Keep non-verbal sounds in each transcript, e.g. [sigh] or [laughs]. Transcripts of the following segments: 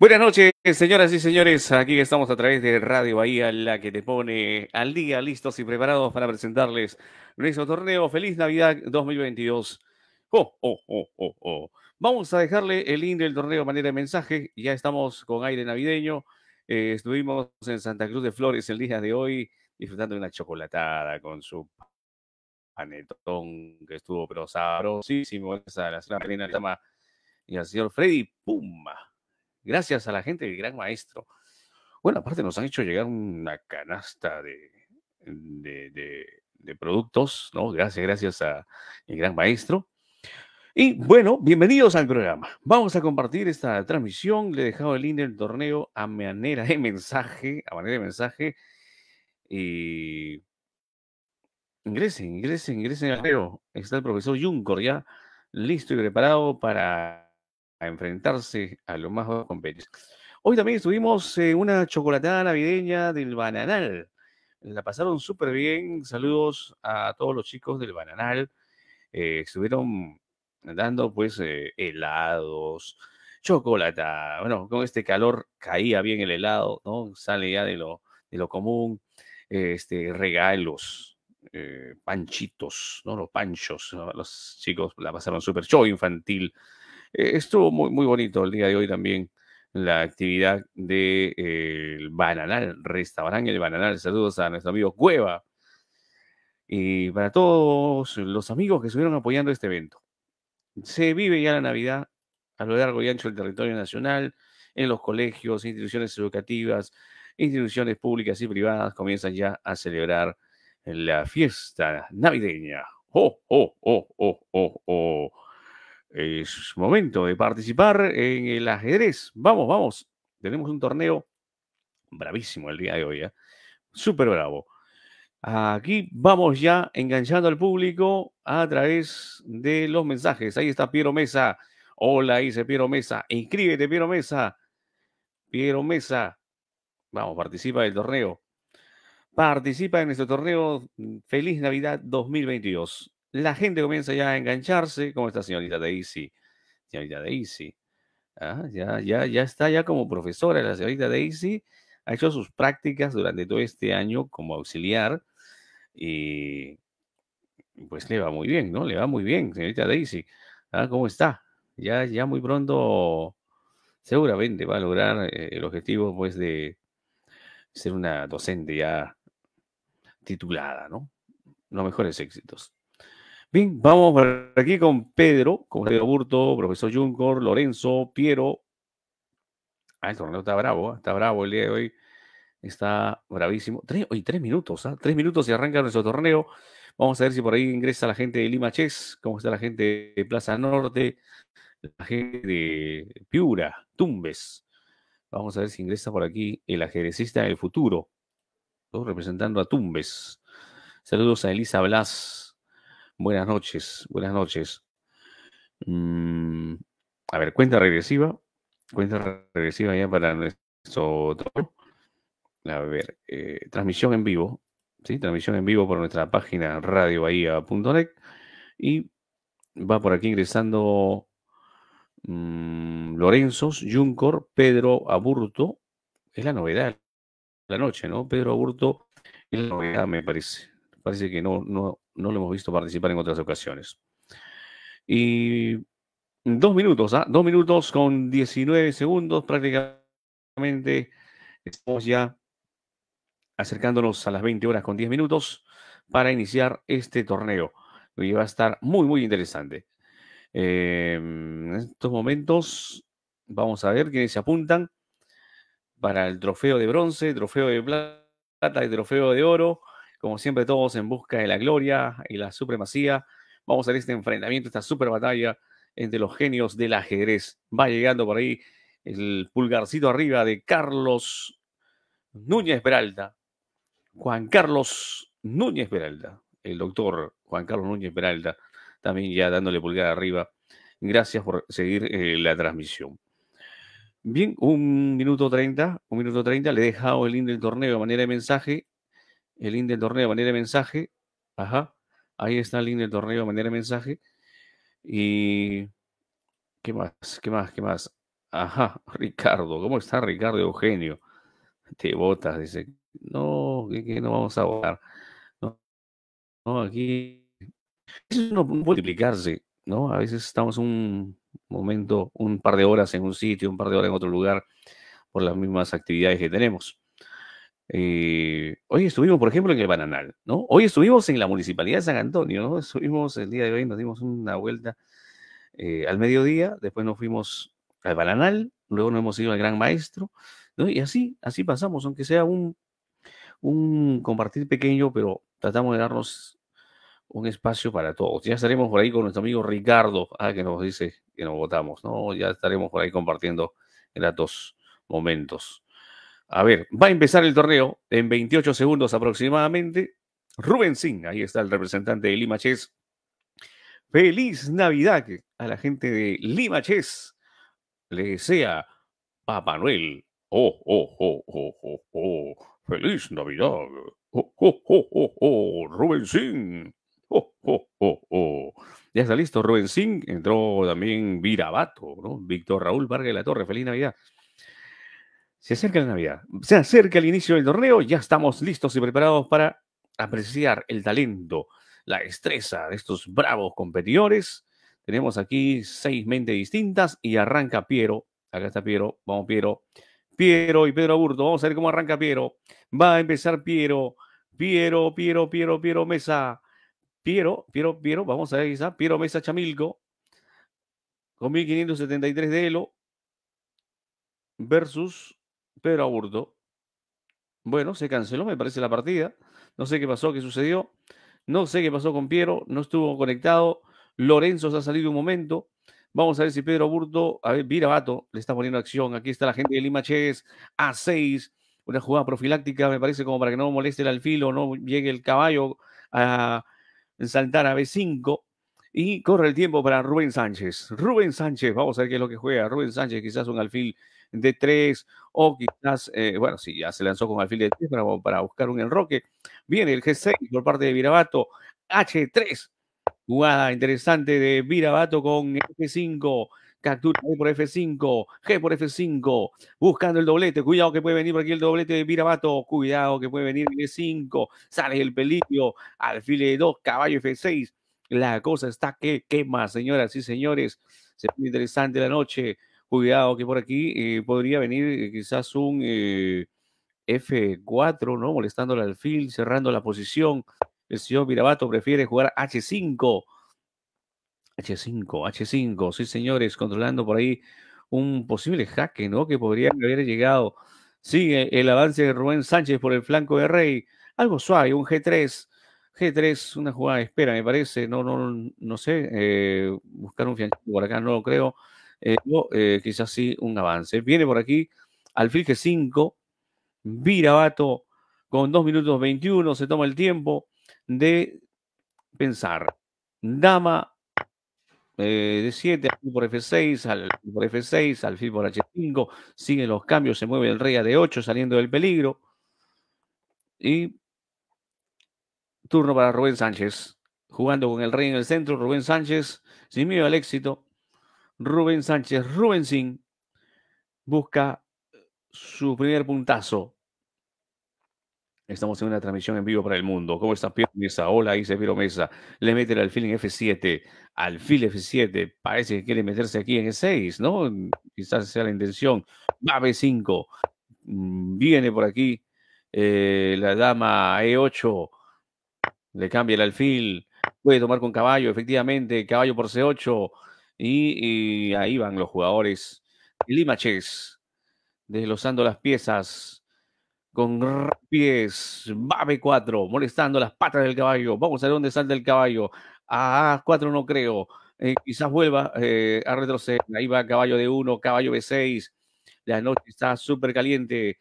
Buenas noches, señoras y señores. Aquí estamos a través de Radio Bahía, la que te pone al día, listos y preparados para presentarles nuestro torneo. Feliz Navidad 2022. Oh, oh, oh, oh, oh. Vamos a dejarle el link del torneo de manera de mensaje. Ya estamos con aire navideño. Eh, estuvimos en Santa Cruz de Flores el día de hoy disfrutando de una chocolatada con su panetón que estuvo pero sabrosísimo. Esa la señora Marina y al señor Freddy Puma. Gracias a la gente del gran maestro. Bueno, aparte nos han hecho llegar una canasta de, productos, ¿no? Gracias, gracias al gran maestro. Y bueno, bienvenidos al programa. Vamos a compartir esta transmisión. Le he dejado el link del torneo a manera de mensaje, a manera de mensaje. Y ingresen, ingresen, ingresen al Está el profesor Juncor ya listo y preparado para a enfrentarse a lo más con Hoy también estuvimos en eh, una chocolatada navideña del Bananal. La pasaron súper bien. Saludos a todos los chicos del Bananal. Eh, estuvieron dando pues eh, helados, chocolata. Bueno, con este calor caía bien el helado, ¿no? Sale ya de lo, de lo común. este, regalos, panchitos, ¿no? Los panchos, los chicos la pasaron súper show infantil. Eh, estuvo muy, muy bonito el día de hoy también la actividad del de, eh, el Bananal, Restaurante El Bananal. Saludos a nuestro amigo Cueva y para todos los amigos que estuvieron apoyando este evento. Se vive ya la Navidad a lo largo y ancho del territorio nacional, en los colegios, instituciones educativas, instituciones públicas y privadas comienzan ya a celebrar la fiesta navideña. ¡Oh, oh, oh, oh, oh, oh! Es momento de participar en el ajedrez. Vamos, vamos. Tenemos un torneo bravísimo el día de hoy, ¿eh? súper bravo. Aquí vamos ya enganchando al público a través de los mensajes. Ahí está Piero Mesa. Hola, dice Piero Mesa. Inscríbete, Piero Mesa. Piero Mesa. Vamos, participa del torneo. Participa en nuestro torneo Feliz Navidad 2022. La gente comienza ya a engancharse. ¿Cómo está, señorita Daisy? Señorita Daisy. ¿ah? ya, ya, ya está ya como profesora. La señorita Daisy ha hecho sus prácticas durante todo este año como auxiliar y pues le va muy bien, ¿no? Le va muy bien, señorita Daisy. ¿ah? ¿Cómo está? Ya, ya muy pronto seguramente va a lograr eh, el objetivo pues de ser una docente ya titulada, ¿no? Los mejores éxitos. Bien, vamos por aquí con Pedro, con Pedro Burto, profesor Juncor, Lorenzo, Piero. Ah, el torneo está bravo, ¿ah? está bravo el día de hoy. Está bravísimo. Tres, oye, tres minutos, ¿ah? Tres minutos y arranca nuestro torneo. Vamos a ver si por ahí ingresa la gente de Lima Chess, cómo está la gente de Plaza Norte, la gente de Piura, Tumbes. Vamos a ver si ingresa por aquí el ajedrecista del futuro, representando a Tumbes. Saludos a Elisa Blas. Buenas noches, buenas noches. Mm, a ver, cuenta regresiva. Cuenta regresiva ya para nuestro A ver, eh, transmisión en vivo. ¿sí? Transmisión en vivo por nuestra página radioahía.net. Y va por aquí ingresando mm, Lorenzo, Juncor, Pedro Aburto. Es la novedad la noche, ¿no? Pedro Aburto es la novedad, me parece. Parece que no, no, no lo hemos visto participar en otras ocasiones. Y dos minutos, ¿ah? dos minutos con 19 segundos prácticamente. Estamos ya acercándonos a las 20 horas con 10 minutos para iniciar este torneo. Y va a estar muy, muy interesante. Em, en estos momentos vamos a ver quiénes se apuntan para el trofeo de bronce, trofeo de plata y trofeo de oro. Como siempre, todos en busca de la gloria y la supremacía. Vamos a ver este enfrentamiento, esta super batalla entre los genios del ajedrez. Va llegando por ahí el pulgarcito arriba de Carlos Núñez Peralta. Juan Carlos Núñez Peralta. El doctor Juan Carlos Núñez Peralta. También ya dándole pulgar arriba. Gracias por seguir eh, la transmisión. Bien, un minuto treinta, un minuto treinta, le he dejado el link del torneo de manera de mensaje el link del torneo de manera de mensaje. Ajá. Ahí está el link del torneo de manera de mensaje. Y. ¿Qué más? ¿Qué más? ¿Qué más? Ajá, [laughs] Ricardo. ¿Cómo está Ricardo Eugenio? Te botas, dice. No, que, no vamos a votar. No, aquí. Eso no puede ¿no? A veces estamos un momento, un par de horas en un sitio, un par de horas en otro lugar, por las mismas actividades que tenemos. Eh, hoy estuvimos, por ejemplo, en el Bananal, ¿no? Hoy estuvimos en la Municipalidad de San Antonio, ¿no? Estuvimos el día de hoy, nos dimos una vuelta eh, al mediodía, después nos fuimos al Bananal, luego nos hemos ido al Gran Maestro, ¿no? Y así, así pasamos, aunque sea un, un compartir pequeño, pero tratamos de darnos un espacio para todos. Ya estaremos por ahí con nuestro amigo Ricardo, ah, que nos dice que nos votamos, ¿no? Ya estaremos por ahí compartiendo en datos momentos. A ver, va a empezar el torneo en 28 segundos aproximadamente. Rubén Sin, ahí está el representante de Lima Chess. Feliz Navidad a la gente de Lima Chess. Le desea Papá Noel. Oh, oh, oh, oh, oh, Feliz Navidad. Oh, oh, oh, oh, Rubén Oh, oh, oh, Ya está listo, Rubén Entró también Virabato, ¿no? Víctor Raúl Vargas de la Torre. Feliz Navidad. Se acerca la Navidad, se acerca el inicio del torneo, ya estamos listos y preparados para apreciar el talento, la destreza de estos bravos competidores. Tenemos aquí seis mentes distintas y arranca Piero. Acá está Piero, vamos Piero. Piero y Pedro Aburto, vamos a ver cómo arranca Piero. Va a empezar Piero, Piero, Piero, Piero, Piero Mesa. Piero, Piero, Piero, vamos a ver quizá. Piero Mesa Chamilco, con 1573 de Elo, versus Pedro Aburto. Bueno, se canceló, me parece, la partida. No sé qué pasó, qué sucedió. No sé qué pasó con Piero, no estuvo conectado. Lorenzo se ha salido un momento. Vamos a ver si Pedro Aburto, a ver, vato, le está poniendo acción. Aquí está la gente de Lima a 6. Una jugada profiláctica, me parece, como para que no moleste el alfil o no llegue el caballo a saltar a B5. Y corre el tiempo para Rubén Sánchez. Rubén Sánchez, vamos a ver qué es lo que juega. Rubén Sánchez, quizás un alfil de tres, o quizás, eh, bueno, sí, ya se lanzó con alfil de tres para, buscar un enroque. Viene el G6 por parte de Virabato. H3, jugada interesante de Virabato con F5. Captura por F5, G por F5, buscando el doblete. Cuidado que puede venir por aquí el doblete de Virabato. Cuidado que puede venir el g 5 Sale el peligro. Alfil de dos caballo F6. La cosa está que quema, señoras y señores. Se ve interesante la noche. Cuidado que por aquí eh, podría venir eh, quizás un eh, F4, ¿no? Molestando al alfil, cerrando la posición. El señor Virabato prefiere jugar H5. H5, H5, sí señores, controlando por ahí un posible jaque, ¿no? Que podría haber llegado. Sigue el avance de Rubén Sánchez por el flanco de Rey. Algo suave, un G3. G3, una jugada de espera, me parece. No, no, no sé. Eh, buscar un fianchito por acá, no lo creo. Eh, eh, quizás sí un avance. Viene por aquí alfil G5, Virabato con 2 minutos 21. Se toma el tiempo de pensar. Dama eh, de 7, por F6, al por F6, alfil por H5. Siguen los cambios, se mueve el rey a D8 saliendo del peligro. Y turno para Rubén Sánchez. Jugando con el rey en el centro, Rubén Sánchez, sin miedo al éxito. Rubén Sánchez, Rubén Sin, busca eh, su primer puntazo. Estamos en una transmisión en vivo para el mundo. ¿Cómo está Piero Mesa? Hola, dice Piero Mesa. Le mete el alfil en F7, alfil F7. Parece que quiere meterse aquí en E6, ¿no? Quizás sea la intención. Va B5. Mm, viene por aquí eh, la dama E8. Le cambia el alfil. Puede tomar con caballo, efectivamente. Caballo por C8. Y, ahí van los jugadores. Chess Deslozando las piezas. Con pies. Va B4. Molestando las patas del caballo. Vamos a ver dónde salta el caballo. A A4 no creo. Eh, quizás vuelva eh, a retroceder. Ahí va caballo de 1, caballo B6. La noche está súper caliente.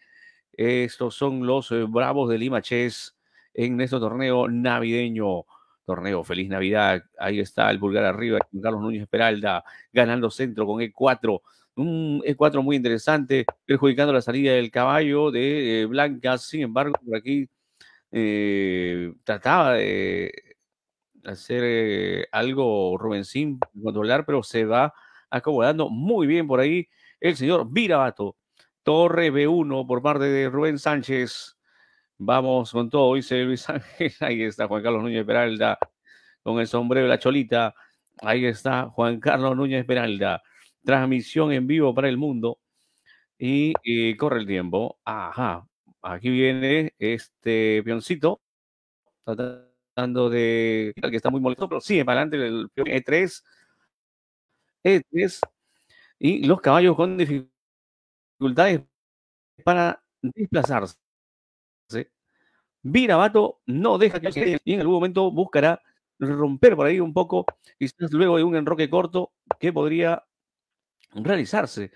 Estos son los eh, bravos de Lima Chess en este torneo navideño. Torneo, feliz Navidad. Ahí está el vulgar arriba, Carlos Núñez Esperalda, ganando centro con E4. Un E4 muy interesante, perjudicando la salida del caballo de eh, Blancas. Sin embargo, por aquí eh, trataba de hacer eh, algo Rubensín controlar, pero se va acomodando muy bien por ahí el señor Virabato. Torre B1 por parte de Rubén Sánchez. Vamos con todo, dice Luis [laughs] Ángel. Ahí está Juan Carlos Núñez Peralda con el sombrero de la cholita. Ahí está Juan Carlos Núñez Peralda, Transmisión en vivo para el mundo. Y, eh, corre el tiempo. Ajá. Aquí viene este pioncito Tratando de. que está muy molesto, pero sigue para adelante el peón E3. E3. Y los caballos con dificultades para desplazarse. Bato no deja que se y en algún momento buscará romper por ahí un poco, quizás luego de un enroque corto que podría realizarse,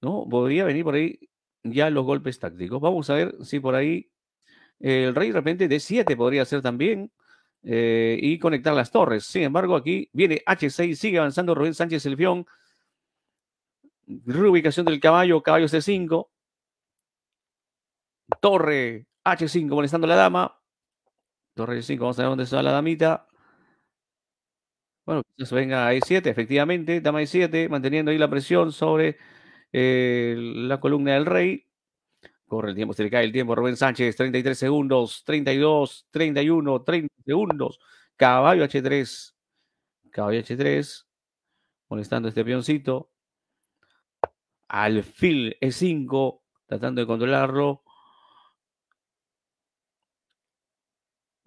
¿no? Podría venir por ahí ya los golpes tácticos. Vamos a ver si por ahí eh, el rey de repente de 7 podría ser también eh, y conectar las torres. Sin embargo, aquí viene H6, sigue avanzando Rubén Sánchez el Reubicación del caballo, caballo C5. Torre H5 molestando a la dama. Torre 5 vamos a ver dónde está la damita. Bueno, quizás venga E7, efectivamente. Dama E7, manteniendo ahí la presión sobre eh, la columna del rey. Corre el tiempo, se le cae el tiempo. Rubén Sánchez, 33 segundos, 32, 31, 30 segundos. Caballo H3. Caballo H3. Molestando a este peoncito. Alfil E5, tratando de controlarlo.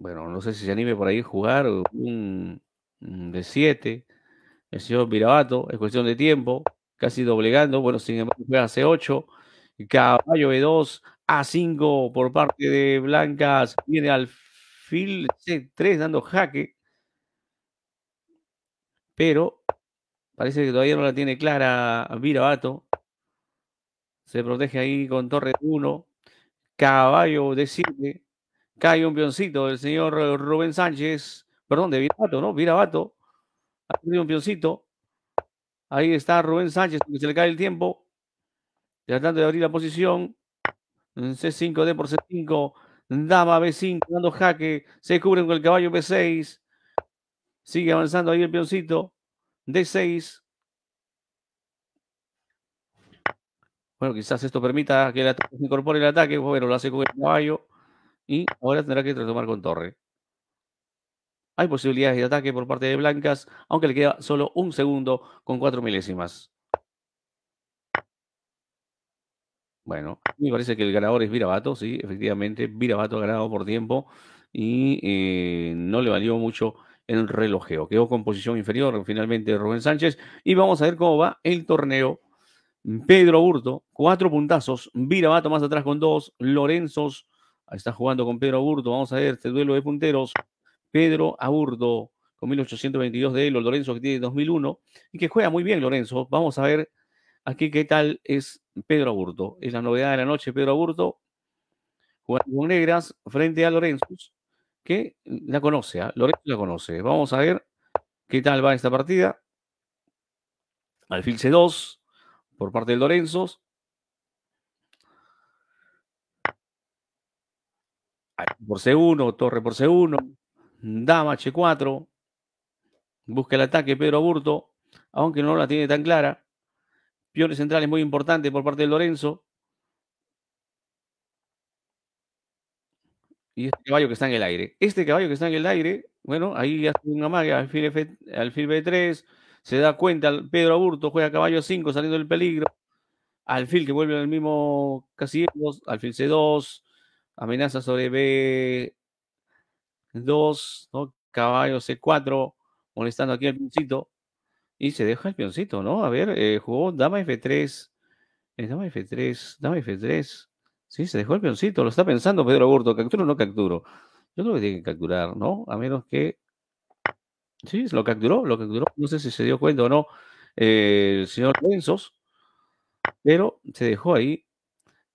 bueno, no sé si se anime por ahí a jugar un, de 7, el señor Virabato, es cuestión de tiempo, casi doblegando, bueno, sin embargo juega C8, caballo B2, A5 por parte de Blancas, viene al alfil C3 dando jaque, pero parece que todavía no la tiene clara Virabato, se protege ahí con torre 1, caballo de 7 Cae un pioncito del señor Rubén Sánchez, perdón, de Virabato, ¿no? Virabato. Ha un pioncito. Ahí está Rubén Sánchez, que se le cae el tiempo. Tratando de abrir la posición. C5, D por C5. Dama B5, dando jaque. Se cubren con el caballo B6. Sigue avanzando ahí el pioncito. D6. Bueno, quizás esto permita que el se incorpore el ataque. Bueno, lo hace con el caballo y ahora tendrá que retomar con torre. Hay posibilidades de ataque por parte de blancas, aunque le queda solo un segundo con cuatro milésimas. Bueno, me parece que el ganador es Virabato, sí, efectivamente, Virabato ha ganado por tiempo y eh, no le valió mucho el relojeo. Quedó con posición inferior finalmente Rubén Sánchez y vamos a ver cómo va el torneo. Pedro Burto, cuatro puntazos, Virabato más atrás con dos, Lorenzos está jugando con Pedro Aburto. Vamos a ver este duelo de punteros. Pedro Aburdo con 1822 de él, el Lorenzo que tiene 2001 y que juega muy bien Lorenzo. Vamos a ver aquí qué tal es Pedro Aburto. Es la novedad de la noche, Pedro Aburto jugando con negras frente a Lorenzo, que la conoce, ¿ah? Lorenzo la conoce. Vamos a ver qué tal va esta partida. Alfil C2 por parte de Lorenzo. por C1, Torre por C1, Dama H4, busca el ataque Pedro Aburto, aunque no la tiene tan clara. Piones centrales muy importantes por parte de Lorenzo. Y este caballo que está en el aire. Este caballo que está en el aire, bueno, ahí hace una magia, alfil, alfil B3, se da cuenta, Pedro Aburto juega caballo 5 saliendo del peligro. Alfil que vuelve al mismo casillero alfil C2, Amenaza sobre B2, Caballo C4, molestando aquí al pioncito. Y se deja el pioncito, ¿no? A ver, eh, jugó dama F3. Eh, dama F3, dama F3. Sí, se dejó el pioncito. Lo está pensando Pedro Burto. ¿Capturo o no capturo? Yo creo que tiene que capturar, ¿no? A menos que... Sí, lo capturó, lo capturó. No sé si se dio cuenta o no eh, el señor Lenzos. Pero se dejó ahí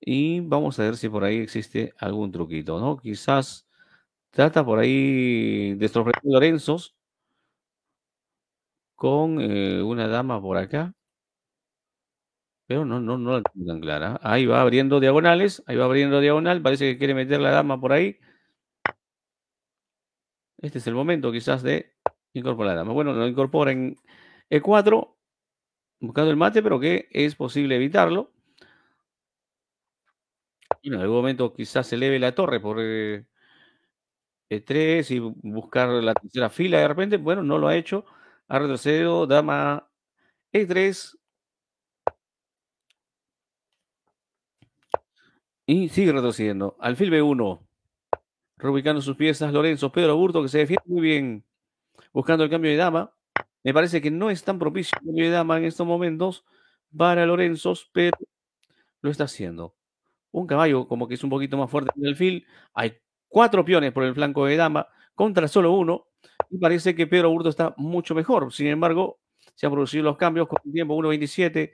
y vamos a ver si por ahí existe algún truquito, ¿no? Quizás trata por ahí de sorprender Lorenzos con eh, una dama por acá. Pero no, no, no la tengo tan clara. Ahí va abriendo diagonales, ahí va abriendo diagonal, parece que quiere meter la dama por ahí. Este es el momento quizás de incorporar la dama. Bueno, lo incorpora E4, e buscando el mate, pero que es posible evitarlo en algún momento quizás se eleve la torre por E3 eh, y buscar la tercera fila de repente. Bueno, no lo ha hecho. Ha retrocedido dama E3. Y sigue retrocediendo. Alfil B1. Reubicando sus piezas, Lorenzo. Pedro Burto que se defiende muy bien buscando el cambio de dama. Me parece que no es tan propicio el cambio de dama en estos momentos para Lorenzo, pero lo está haciendo un caballo como que es un poquito más fuerte en el fil, Hay cuatro peones por el flanco de Dama contra solo uno. Y parece que Pedro Aburto está mucho mejor. Sin embargo, se han producido los cambios con el tiempo 1.27.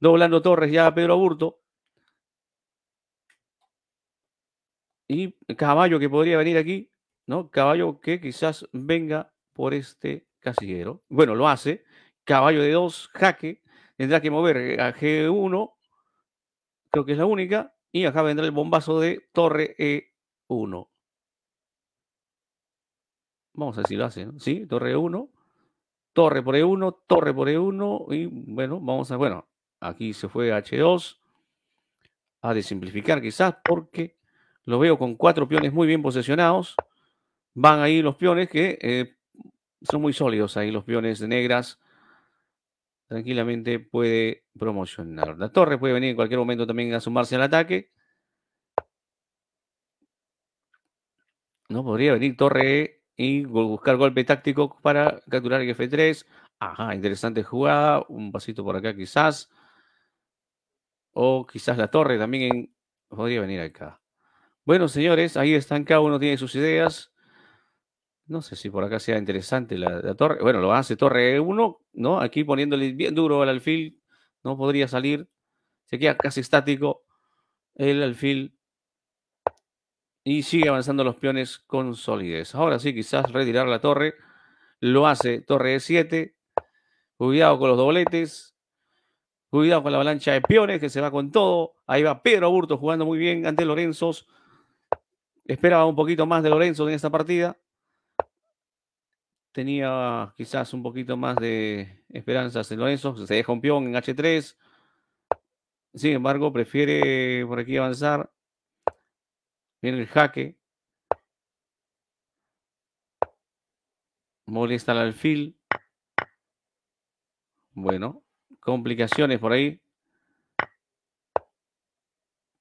Doblando Torres ya a Pedro Aburto Y caballo que podría venir aquí, ¿no? Caballo que quizás venga por este casillero. Bueno, lo hace. Caballo de dos jaque. Tendrá que mover a G1 creo que es la única. Y acá vendrá el bombazo de torre E1. Vamos a ver si lo hacen. ¿Sí? Torre E1. Torre por E1. Torre por E1. Y bueno, vamos a... Bueno, aquí se fue H2. A simplificar quizás porque lo veo con cuatro peones muy bien posesionados. Van ahí los peones que eh, son muy sólidos ahí los peones negras tranquilamente puede promocionar. La torre. puede venir en cualquier momento también a sumarse al ataque. No podría venir Torre y buscar golpe táctico para capturar el F3. Ajá, interesante jugada. Un pasito por acá quizás. O quizás la torre también podría venir acá. Bueno, señores, ahí están. Cada uno tiene sus ideas. No sé si por acá sea interesante la, torre. Bueno, lo hace torre 1, ¿no? Aquí poniéndole bien duro al alfil. No podría salir. Se queda casi estático el alfil. Y sigue avanzando los peones con solidez. Ahora sí, quizás retirar la torre. Lo hace torre E7. Cuidado con los dobletes. Cuidado con la avalancha de peones que se va con todo. Ahí va Pedro Burto jugando muy bien ante Lorenzos. Esperaba un poquito más de Lorenzo en esta partida tenía quizás un poquito más de esperanzas en eso se deja un peón en H3. Sin embargo, prefiere por aquí avanzar. Viene el jaque. Molesta el alfil. Bueno, complicaciones por ahí.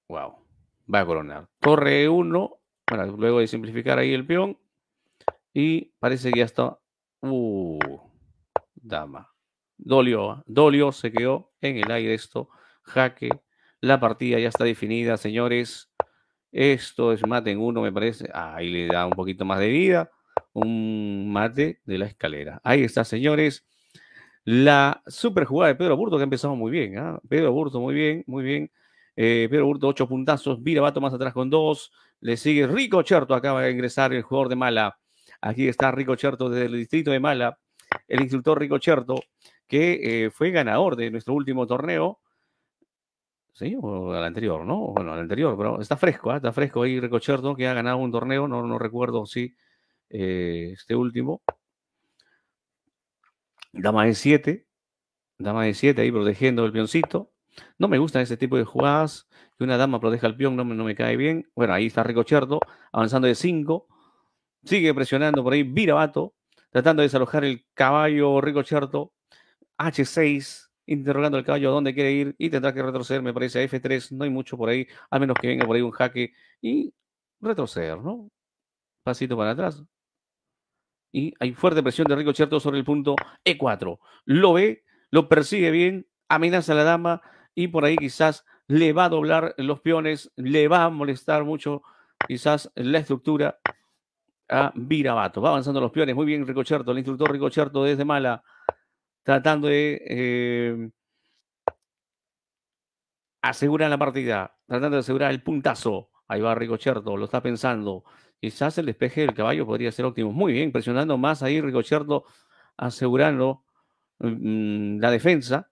Wow, va a coronar. Torre 1. Bueno, luego de simplificar ahí el peón. Y parece que ya está. Uh, dama. Dolio ah, dolió, se quedó en el aire esto. Jaque. La partida ya está definida, señores. Esto es mate en uno, me parece. Ahí le da un poquito más de vida. Un mate de la escalera. Ahí está, señores. La super jugada de Pedro Burto, que ha empezado muy bien. Ah, Pedro Burto, muy bien, muy bien. Eh, Pedro Burto, ocho puntazos. Vira vato más atrás con dos. Le sigue Rico Cherto, acaba de ingresar el jugador de Mala. Aquí está Rico Cherto desde el distrito de Mala, el instructor Rico Cherto, que eh, fue ganador de nuestro último torneo. Sí, o al anterior, ¿no? Bueno, al anterior, pero está fresco, ¿ah? está fresco ahí Rico Cherto, que ha ganado un torneo, no, no recuerdo si eh, este último. Dama de 7, dama de 7 ahí protegiendo el peoncito. No me gustan ese tipo de jugadas, que una dama proteja al peón, no me, no me cae bien. Bueno, ahí está Rico Cherto, avanzando de 5 Sigue presionando por ahí Virabato, tratando de desalojar el caballo rico Ricocherto. H6, interrogando al caballo a dónde quiere ir y tendrá que retroceder, me parece, a F3. No hay mucho por ahí, a menos que venga por ahí un jaque y retroceder, ¿no? Pasito para atrás. Y hay fuerte presión de rico Ricocherto sobre el punto E4. Lo ve, lo persigue bien, amenaza a la dama y por ahí quizás le va a doblar los peones, le va a molestar mucho quizás la estructura a Virabato. Va avanzando los peones. Muy bien, Ricocherto, el instructor Ricocherto desde Mala, tratando de eh, asegurar la partida, tratando de asegurar el puntazo. Ahí va Ricocherto, lo está pensando. Quizás el despeje del caballo podría ser óptimo. Muy bien, presionando más ahí Ricocherto, asegurando mm, la defensa.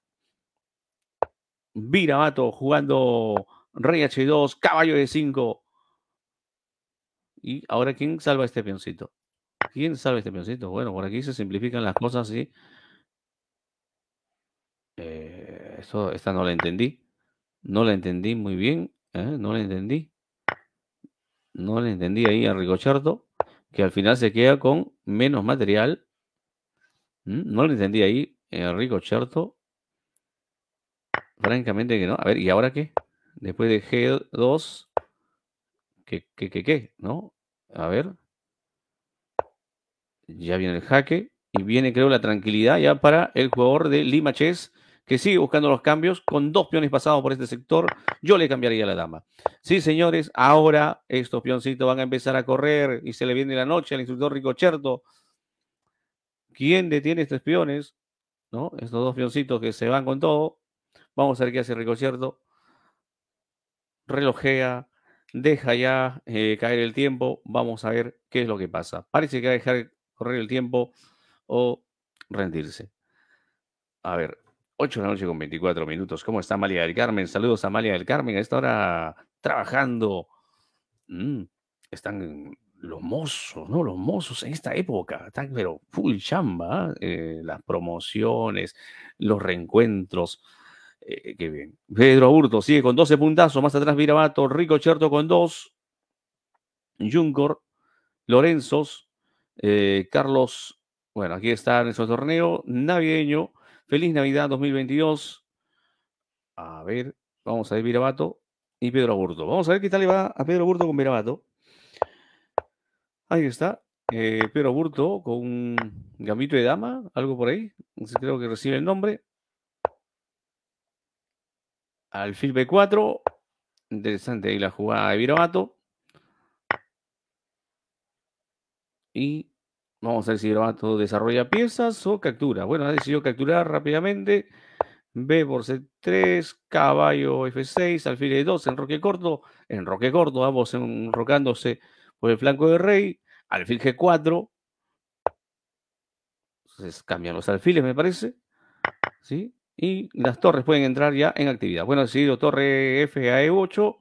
Virabato jugando rey H2, caballo de 5 y ahora, ¿quién salva este peoncito? ¿Quién salva este peoncito? Bueno, por aquí se simplifican las cosas y... Eh, esta no la entendí. No la entendí muy bien. ¿eh? No la entendí. No la entendí ahí a Ricochardo, que al final se queda con menos material. ¿Mm? No la entendí ahí a eh, Ricochardo. Francamente que no. A ver, ¿y ahora qué? Después de G2, ¿Qué, qué, qué, qué? ¿No? A ver. Ya viene el jaque y viene, creo, la tranquilidad ya para el jugador de Lima Chess, que sigue buscando los cambios con dos peones pasados por este sector. Yo le cambiaría la dama. Sí, señores, ahora estos peoncitos van a empezar a correr y se le viene la noche al instructor Ricocherto. ¿Quién detiene estos peones? ¿No? Estos dos peoncitos que se van con todo. Vamos a ver qué hace Ricocherto. Relojea, deja ya eh, caer el tiempo, vamos a ver qué es lo que pasa. Parece que va a dejar correr el tiempo o rendirse. A ver, 8 de la noche con 24 minutos. ¿Cómo está Amalia del Carmen? Saludos a Amalia del Carmen. A esta hora trabajando. Mm, están los mozos, ¿no? Los mozos en esta época. pero full chamba. ¿ah? Eh, las promociones, los reencuentros. Eh, qué bien. Pedro Aburto sigue con 12 puntazos. Más atrás Virabato. Rico Cherto con 2. Juncor. Lorenzos. Eh, Carlos. Bueno, aquí está nuestro torneo navieño Feliz Navidad 2022. A ver, vamos a ver Virabato y Pedro Aburto. Vamos a ver qué tal le va a Pedro Aburto con Virabato. Ahí está. Eh, Pedro Aburto con un gambito de dama, algo por ahí. Creo que recibe el nombre alfil B4. Interesante ahí la jugada de Virovato. Y vamos a ver si Virovato desarrolla piezas o captura. Bueno, ha decidido capturar rápidamente. B por C3, caballo F6, alfil E2, enroque corto, enroque corto, ambos enrocándose por el flanco de rey, alfil G4. Entonces cambian los alfiles, me parece. ¿Sí? y las torres pueden entrar ya en actividad. Bueno, ha sido torre FAE8.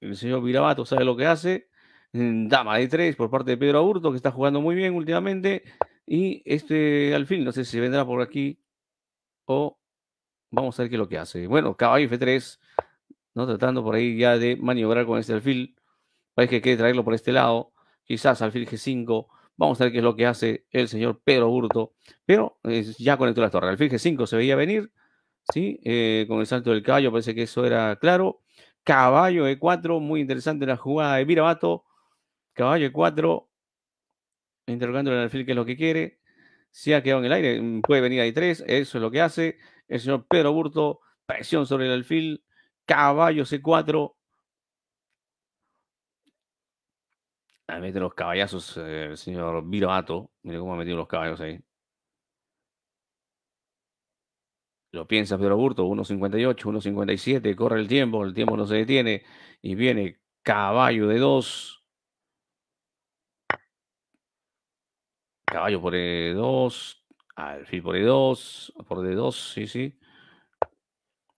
El señor Virabato sabe lo que hace. Dama de 3 por parte de Pedro Aburto, que está jugando muy bien últimamente. Y este alfil, no sé si vendrá por aquí o vamos a ver qué es lo que hace. Bueno, caballo F3, ¿no? tratando por ahí ya de maniobrar con este alfil. Parece que quiere traerlo por este lado. Quizás alfil G5 Vamos a ver qué es lo que hace el señor Pedro Burto. Pero eh, ya conectó la torre. alfil g 5 se veía venir. ¿sí? Eh, con el salto del caballo, parece que eso era claro. Caballo e 4, muy interesante la jugada de Mirabato. Caballo e 4, Interrogando al alfil qué es lo que quiere. Si ha quedado en el aire, mm, puede venir ahí 3, eso es lo que hace. El señor Pedro Burto, presión sobre el alfil, caballo C4, A mete los caballazos eh, el señor Virabato. Mire cómo ha metido los caballos ahí. Lo piensa Pedro Burto, 1.58, 1.57, corre el tiempo, el tiempo no se detiene y viene caballo de dos. Caballo por E2, alfil por E2, por de 2 sí, sí.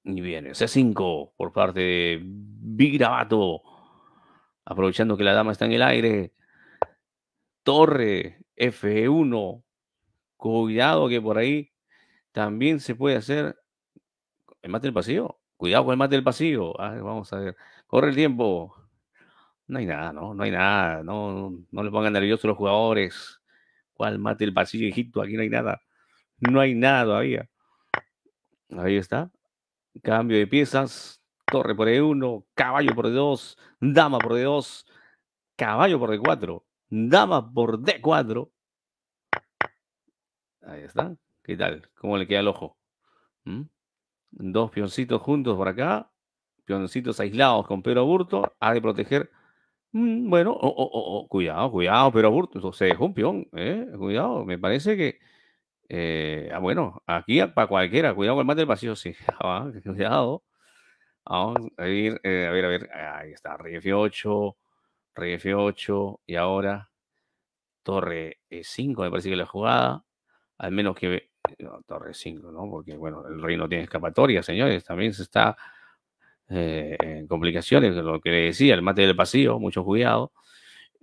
Y viene C5 por parte de Virabato aprovechando que la dama está en el aire. Torre F1. Cuidado que por ahí también se puede hacer el mate del pasillo. Cuidado con el mate del pasillo. vamos a ver. Corre el tiempo. No hay nada, ¿no? No hay nada. No, no, le pongan nerviosos los jugadores. ¿Cuál mate del pasillo, Egipto, Aquí no hay nada. No hay nada todavía. Ahí está. Cambio de piezas torre por E1, caballo por D2, dama por D2, caballo por D4, dama por D4. Ahí está. ¿Qué tal? ¿Cómo le queda el ojo? ¿Mm? Dos pioncitos juntos por acá, pioncitos aislados con Pedro Burto, ha de proteger. Mm, bueno, oh, oh, oh, cuidado, cuidado, pero Burto, se dejó un peón, ¿eh? cuidado, me parece que. Eh, ah, bueno, aquí para cualquiera, cuidado con el mate del pasillo, sí, [laughs] ah, cuidado. Vamos a ir, eh, a ver, a ver, ahí está, rey F8, rey F8 y ahora torre 5 e me parece que la jugada, al menos que torre 5, ¿no? Porque bueno, el rey no tiene escapatoria, señores, también se está eh, en complicaciones, lo que le decía, el mate del pasillo, mucho cuidado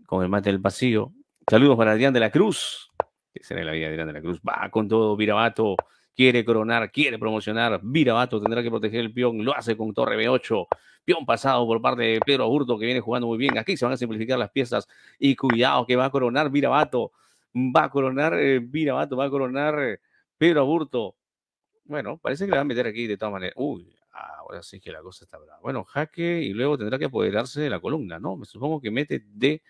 con el mate del pasillo. Saludos para Adrián de la Cruz, que será la vida de Adrián de la Cruz, va con todo, Virabato, quiere coronar, quiere promocionar. Virabato tendrá que proteger el peón, lo hace con Torre B8. Peón pasado por parte de Pedro Aburto, que viene jugando muy bien. Aquí se van a simplificar las piezas y cuidado que va a coronar Virabato. Va a coronar eh, Virabato, va a coronar eh, Pedro Aburto. Bueno, parece que le va a meter aquí de todas maneras. Uy, ahora sí que la cosa está brava. Bueno, jaque y luego tendrá que apoderarse de la columna, ¿no? Me supongo que mete d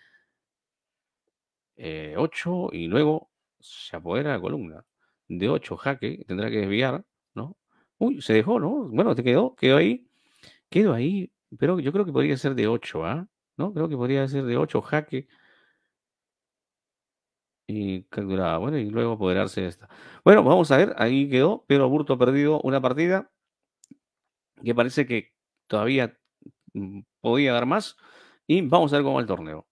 8 eh, y luego se apodera la columna de 8, jaque, tendrá que desviar, ¿no? Uy, se dejó, ¿no? Bueno, te quedó, quedó ahí, quedó ahí, pero yo creo que podría ser de 8, ¿ah? ¿No? Creo que podría ser de 8, jaque. Y capturada, bueno, y luego apoderarse de esta. Bueno, vamos a ver, ahí quedó. pero Burto ha perdido una partida que parece que todavía mm, podía dar más. Y vamos a ver cómo va el torneo.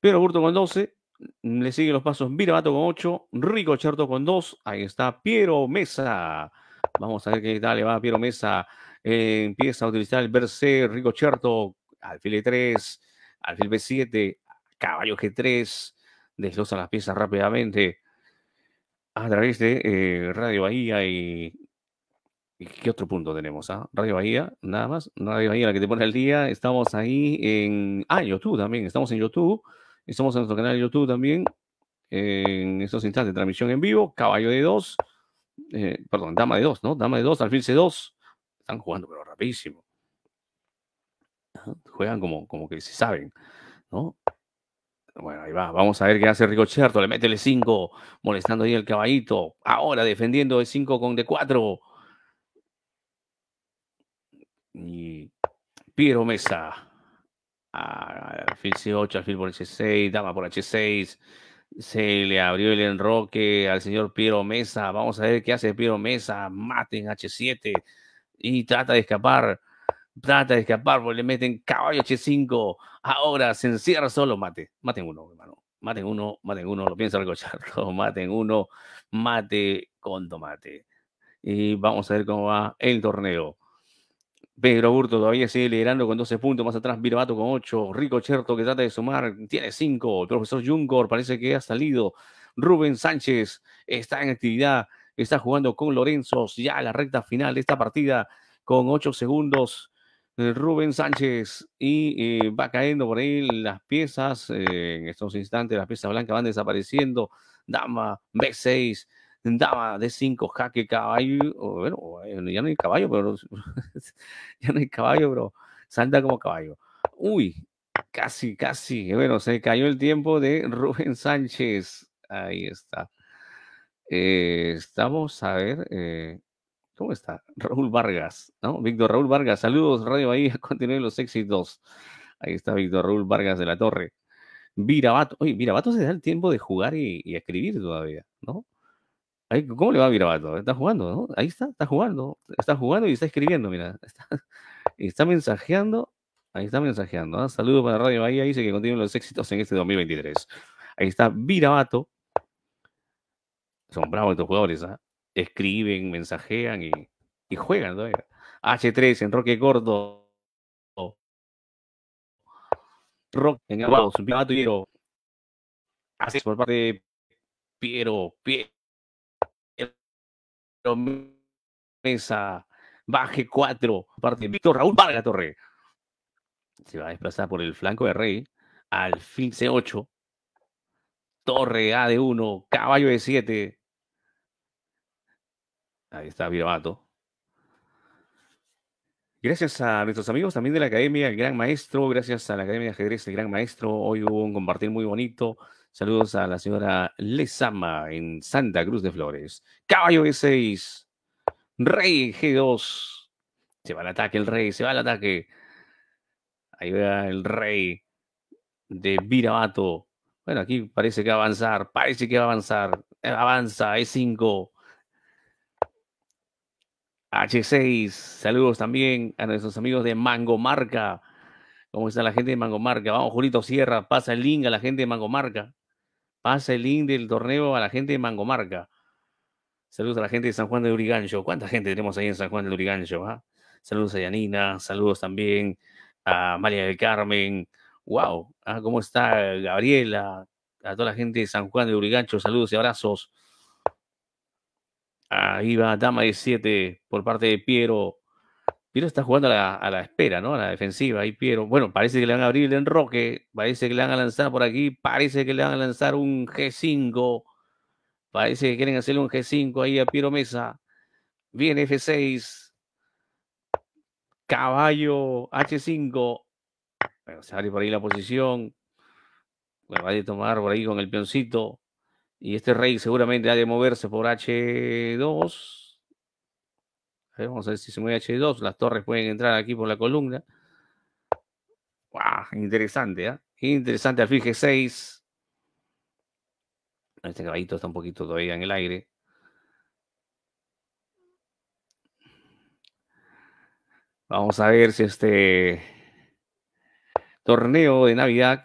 pero Burto con 12, le sigue los pasos Virabato con 8, Rico Cherto con 2. Ahí está Piero Mesa. Vamos a ver qué tal le va Piero Mesa. Eh, empieza a utilizar el verse Rico Cherto, alfil E3, alfil B7, caballo G3. Desglosa las piezas rápidamente a través de eh, Radio Bahía y ¿Qué otro punto tenemos? Ah? Radio Bahía, nada más. Radio Bahía, la que te pone al día. Estamos ahí en. Ah, en YouTube también. Estamos en YouTube. Estamos en nuestro canal de YouTube también. En estos instantes, transmisión en vivo, caballo de dos, eh, perdón, dama de dos, ¿no? Dama de dos, alfil C2. Están jugando, pero rapidísimo. Juegan como, como que se saben, ¿no? Bueno, ahí va. Vamos a ver qué hace Rico Ricocherto. Le mete el 5, molestando ahí el caballito. Ahora defendiendo de 5 con D4. Y Piero Mesa Alfil C8, al por H6, Dama por H6. Se le abrió el enroque al señor Piero Mesa. Vamos a ver qué hace Piero Mesa. Maten H7 y trata de escapar. Trata de escapar porque le meten caballo H5. Ahora se encierra solo. Mate, maten uno, hermano. Maten uno, maten uno. Lo piensa recochar. [laughs] Maten uno, mate con tomate. Y vamos a ver cómo va el torneo. Pedro Burto todavía sigue liderando con 12 puntos, más atrás Virbato con 8, Rico Cherto que trata de sumar, tiene 5, el profesor Jungor parece que ha salido, Rubén Sánchez está en actividad, está jugando con Lorenzo, ya la recta final de esta partida con 8 segundos, eh, Rubén Sánchez y eh, va cayendo por ahí las piezas, eh, en estos instantes las piezas blancas van desapareciendo, Dama, B6, dama de cinco jaque, caballo, bueno, eh, ya no hay caballo, pero [laughs] ya no hay caballo, pero salta como caballo. Uy, casi, casi, eh, bueno, se cayó el tiempo de [laughs] Rubén Sánchez. Ahí está. Eh, estamos a ver, ¿cómo está? Raúl Vargas, ¿no? Víctor Raúl Vargas, saludos, Radio Bahía, [laughs] continúen los éxitos. Ahí está Víctor Raúl Vargas de la Torre. Virabato, oye, Virabato se da el tiempo de jugar y escribir todavía, ¿no? ¿Cómo le va a Está jugando, ¿no? Ahí está, está jugando. Está jugando y está escribiendo, mira. [laughs] Está, está mensajeando. Ahí está mensajeando. ¿ah? Saludos para Radio Bahía. Dice que continúen los éxitos en este 2023. Ahí está Virabato. Son bravos estos jugadores. ¿ah? Escriben, mensajean y, juegan todavía. H3 en Roque Gordo. Rock en Virabato y Piero. Así ah, por parte de Piero. Piero. Mesa, baje 4, parte Víctor Raúl la Torre. Se va a desplazar por el flanco de Rey, al fin C8, Torre A de 1, caballo de 7. Ahí está Virabato. Gracias a nuestros amigos también de la Academia, el Gran Maestro, gracias a la Academia de Ajedrez, el Gran Maestro. Hoy hubo un compartir muy bonito. Saludos a la señora Lezama en Santa Cruz de Flores. Caballo E6. Rey G2. Se va al ataque el rey, se va al ataque. Ahí vea el rey de Virabato. Bueno, aquí parece que va a avanzar, parece que va a avanzar. Eh, avanza, E5. H6. Saludos también a nuestros amigos de Mangomarca. ¿Cómo está la gente de Mangomarca? Vamos, Julito Sierra, pasa el link a la gente de Mangomarca. Pasa el link del torneo a la gente de Mangomarca. Saludos a la gente de San Juan de Urigancho. ¿Cuánta gente tenemos ahí en San Juan de Urigancho? Ah? Saludos a Yanina, saludos también a María del Carmen. ¡Wow! Ah, ¿Cómo está Gabriela? A toda la gente de San Juan de Urigancho, saludos y abrazos. Ahí va Dama de 7 por parte de Piero Piero está jugando a la, espera, ¿no? A la defensiva. Ahí Piero. Bueno, parece que le van a abrir el enroque. Parece que le van a lanzar por aquí. Parece que le van a lanzar un G5. Parece que quieren hacerle un G5 ahí a Piero Mesa. Viene F6. Caballo H5. se abre por ahí la posición. Bueno, va a tomar por ahí con el peoncito. Y este rey seguramente ha de moverse por H2. ¿eh? vamos a ver si se mueve H2. Las torres pueden entrar aquí por la columna. interesante, ¿eh? Interesante. Alfil G6. Este caballito está un poquito todavía en el aire. Vamos a ver si este torneo de Navidad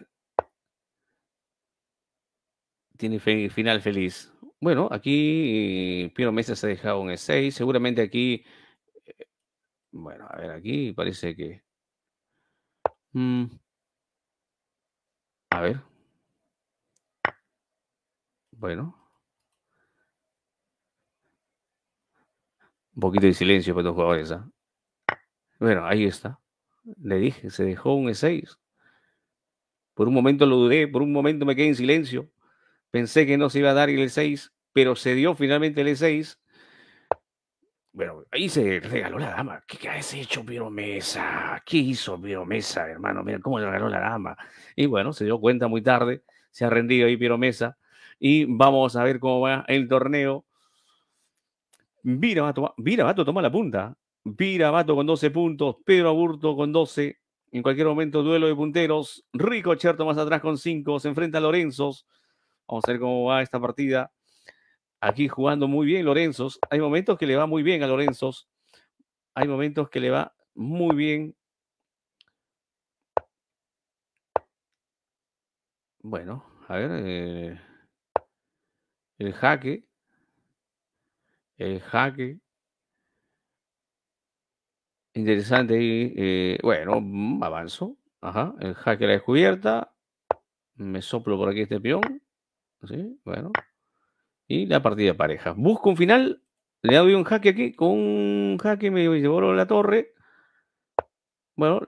tiene final feliz. Bueno, aquí eh, Piero Mesa se ha dejado un E6. Seguramente aquí bueno, a ver, aquí parece que... Mm, a ver. Bueno. Un poquito de silencio para los jugadores. ¿ah? Bueno, ahí está. Le dije, se dejó un E6. Por un momento lo dudé, por un momento me quedé en silencio. Pensé que no se iba a dar el E6, pero se dio finalmente el E6. Pero ahí se regaló la dama. ¿Qué, qué hecho, Piero Mesa? ¿Qué hizo Piero Mesa, hermano? Mira cómo le regaló la dama. Y bueno, se dio cuenta muy tarde, se ha rendido ahí Piero Mesa. Y vamos a ver cómo va el torneo. Vira, Bato toma la punta. Vira, Virabato con 12 puntos, Pedro Aburto con 12. En cualquier momento, duelo de punteros. Rico Cherto más atrás con 5. Se enfrenta a Lorenzos. Vamos a ver cómo va esta partida aquí jugando muy bien Lorenzos. Hay momentos que le va muy bien a Lorenzos. Hay momentos que le va muy bien. Bueno, a ver. Eh, el jaque. El jaque. Interesante. Eh, bueno, mm, avanzo. Ajá. El jaque la descubierta. Me soplo por aquí este peón. Sí, bueno. Y la partida de pareja. Busco un final. Le doy un jaque aquí. Con un jaque me llevó la torre. Bueno,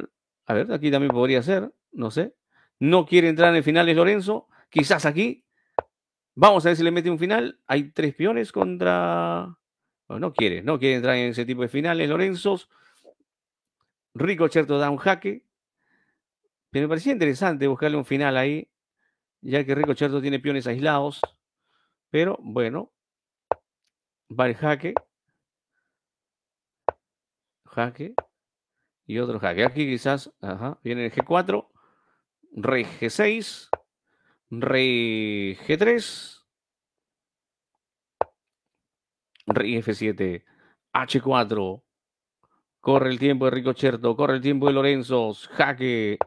a ver, aquí también podría ser. No sé. No quiere entrar en finales Lorenzo. Quizás aquí. Vamos a ver si le mete un final. Hay tres peones contra... No, no quiere. No quiere entrar en ese tipo de finales Lorenzos. Rico Cherto da un jaque. Pero me parecía interesante buscarle un final ahí, ya que Rico Cherto tiene peones aislados. Pero bueno, va el jaque. Jaque. Y otro jaque. Aquí quizás ajá, viene el G4. Rey G6. Rey G3. Rey F7. H4. Corre el tiempo de Ricocherto. Corre el tiempo de Lorenzo. Jaque.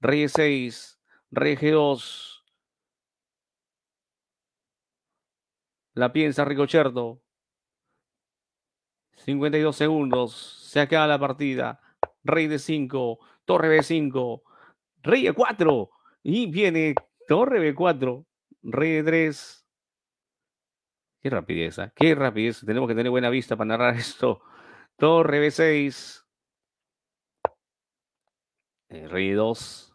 Rey 6. Rey G2. La piensa Ricocherto. 52 segundos. Se acaba la partida. Rey de 5. Torre B5. Rey de 4. Y viene Torre B4. Rey de 3. Qué rapidez. ¿ah? Qué rapidez. Tenemos que tener buena vista para narrar [laughs] esto. Torre B6. El rey 2.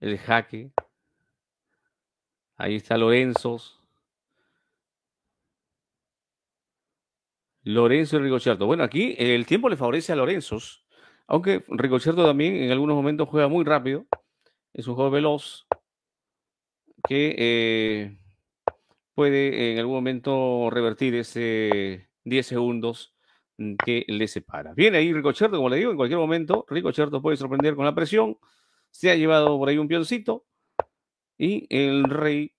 El jaque. Ahí está Lorenzos. Lorenzo y Ricocherto. Bueno, aquí el tiempo le favorece a Lorenzos, aunque Ricocherto también en algunos momentos juega muy rápido. Es un juego veloz que eh, puede en algún momento revertir ese 10 segundos que le separa. Viene ahí Ricocherto, como le digo, en cualquier momento Ricocherto puede sorprender con la presión. Se ha llevado por ahí un pioncito y el rey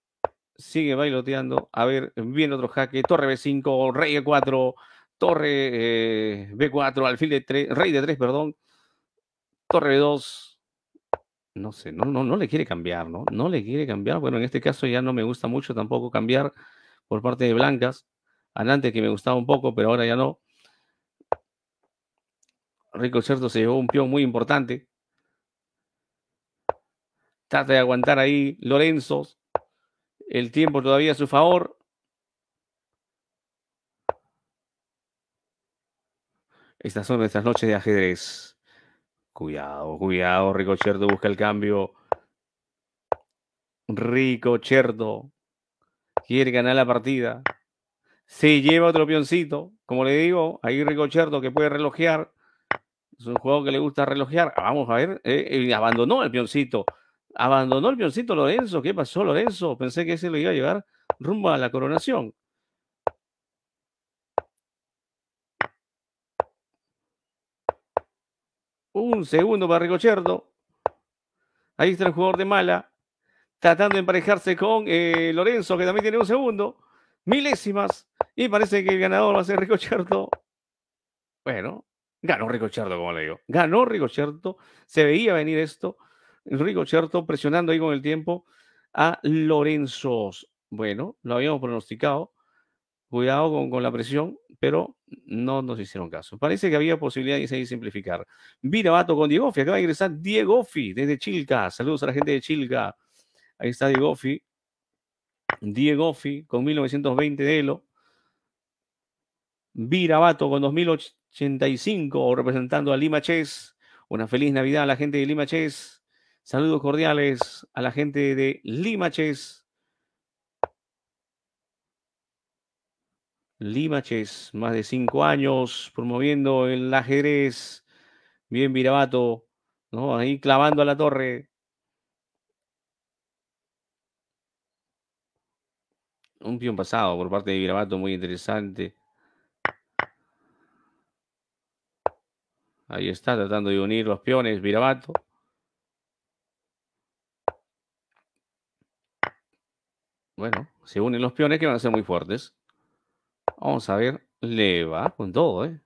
sigue bailoteando. A ver, viene otro jaque, torre B5, rey E4, torre eh, B4, alfil de 3, rey de 3, perdón, torre B2, no sé, no, no, le quiere cambiar, ¿no? No le quiere cambiar, bueno, en este caso ya no me gusta mucho tampoco cambiar por parte de blancas, antes que me gustaba un poco, pero ahora ya no. Rico cierto, se llevó un peón muy importante. Trata de aguantar ahí Lorenzo. El tiempo todavía a su favor. Estas son nuestras noches de ajedrez. Cuidado, cuidado, Ricocherto busca el cambio. Ricocherto quiere ganar la partida. Se lleva otro pioncito. Como le digo, ahí Ricocherto que puede relojear. Es un juego que le gusta relojear. Vamos a ver. Eh, eh, abandonó el pioncito. Abandonó el pioncito Lorenzo. ¿Qué pasó, Lorenzo? Pensé que ese lo iba a llevar rumbo a la coronación. Un segundo para Ricocherto. Ahí está el jugador de Mala. Tratando de emparejarse con eh, Lorenzo, que también tiene un segundo. Milésimas. Y parece que el ganador va a ser Ricocherto. Bueno, ganó Ricocherto, como le digo. Ganó Ricocherto. Se veía venir esto. Ricocherto presionando ahí con el tiempo a Lorenzo. Bueno, lo habíamos pronosticado. Cuidado con la presión pero no nos hicieron caso. Parece que había posibilidad de seguir simplificar. Virabato con Diegofi, acaba de ingresar Diegofi desde Chilca. Saludos a la gente de Chilca. Ahí está Diegofi. Diegofi con 1920 de Elo. Virabato con 2085 representando a Lima Chess. Una feliz Navidad a la gente de Lima Chess. Saludos cordiales a la gente de Lima Chess. Limaches, más de cinco años promoviendo el ajedrez. Bien, Virabato, ¿no? Ahí clavando a la torre. Un pion pasado por parte de Virabato, muy interesante. Ahí está, tratando de unir los peones, Virabato. Bueno, se unen los peones que van a ser muy fuertes. Vamos a ver, le va con todo, ¿eh?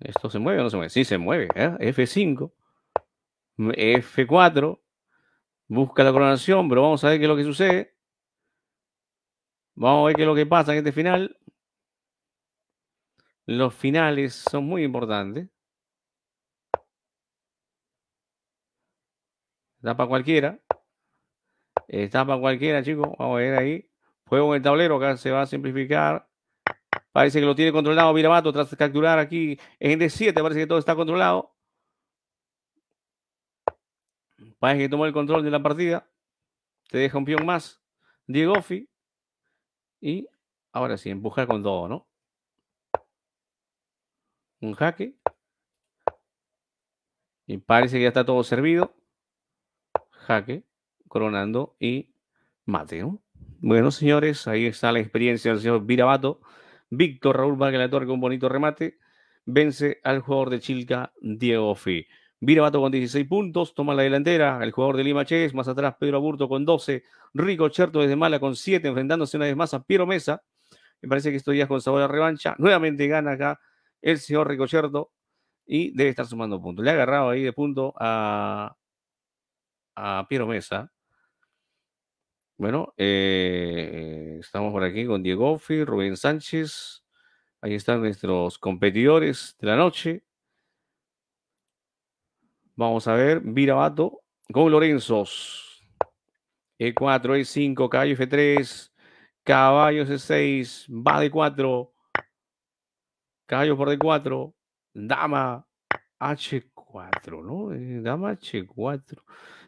¿Esto se mueve o no se mueve? Sí, se mueve, ¿eh? f F5, mm, F4, busca la coronación, pero vamos a ver qué es lo que sucede. Vamos a ver qué es lo que pasa en este final. Los finales son muy importantes. Está para cualquiera. Está para cualquiera, chicos. Vamos a ver ahí. Juego en el tablero. Acá se va a simplificar. Parece que lo tiene controlado virabato tras capturar aquí en D7. Parece que todo está controlado. Parece que tomó el control de la partida. Te deja un peón más. Diegofi. Y ahora sí, empuja con todo, ¿no? Un jaque. Y parece que ya está todo servido. Jaque, coronando y mate, Bueno, señores, ahí está la experiencia del señor Virabato. Víctor Raúl Vargas la Torre con un bonito remate. Vence al jugador de Chilca, Diego Fi. Viravato con 16 puntos, toma la delantera. El jugador de Lima Chess, más atrás Pedro Aburto con 12. Rico Cherto desde Mala con 7, enfrentándose una vez más a Piero Mesa. Me parece que esto ya es con sabor a revancha. Nuevamente gana acá el señor Rico y debe estar sumando puntos. Le ha agarrado ahí de punto a, a Piero Mesa. Bueno, eh, estamos por aquí con Diego Offi, Rubén Sánchez. Ahí están nuestros competidores de la noche. Vamos a ver, Virabato con Lorenzos. E4, E5, caballo F3, caballo C6, va de 4, caballo por D4, dama H4, ¿no? Eh, dama H4,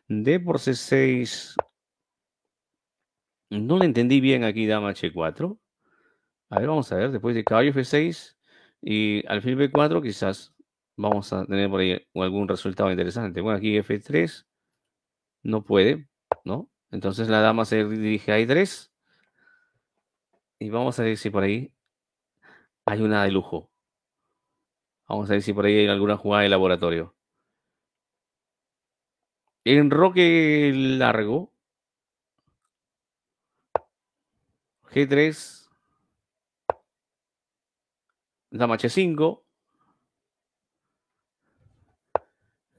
D por C6, no le entendí bien aquí dama h4. A ver, vamos a ver, después de caballo f6 y alfil b4 quizás vamos a tener por ahí algún resultado interesante. Bueno, aquí f3 no puede, ¿no? Entonces la dama se dirige a i e 3 y vamos a ver si por ahí hay una de lujo. Vamos a ver si por ahí hay alguna jugada de laboratorio. En roque largo, G3, dama H5.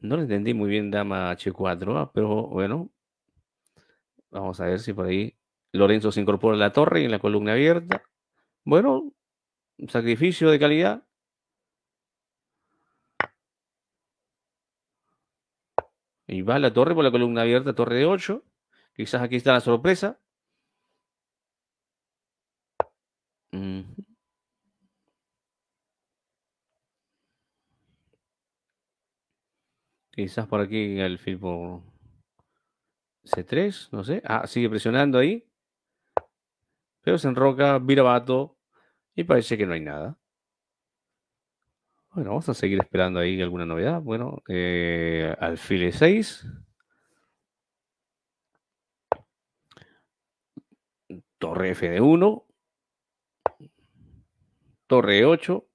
No lo entendí muy bien dama H4, ¿ah? pero bueno, vamos a ver si por ahí Lorenzo se incorpora en la torre y en la columna abierta. Bueno, sacrificio de calidad. Y va la torre por la columna abierta, torre de 8. Quizás aquí está la sorpresa. Quizás por aquí el fin por C3, no sé. Ah, sigue presionando ahí. Pero se enroca, vira vato y parece que no hay nada. Bueno, vamos a seguir esperando ahí alguna novedad. Bueno, eh, alfil E6. Torre F de 1 torre 8.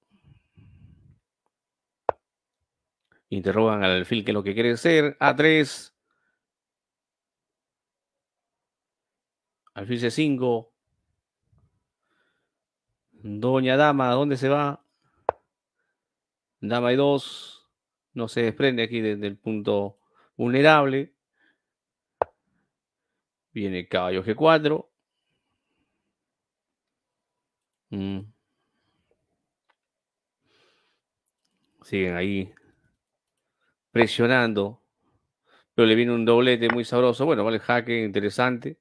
Interrogan al alfil que lo que quiere ser. A3. Alfil C5. Doña Dama, ¿a dónde se va? Dama E2. No se desprende aquí desde el punto vulnerable. Viene caballo G4. Siguen ahí presionando. Pero le viene un doblete muy sabroso. Bueno, vale, jaque, interesante.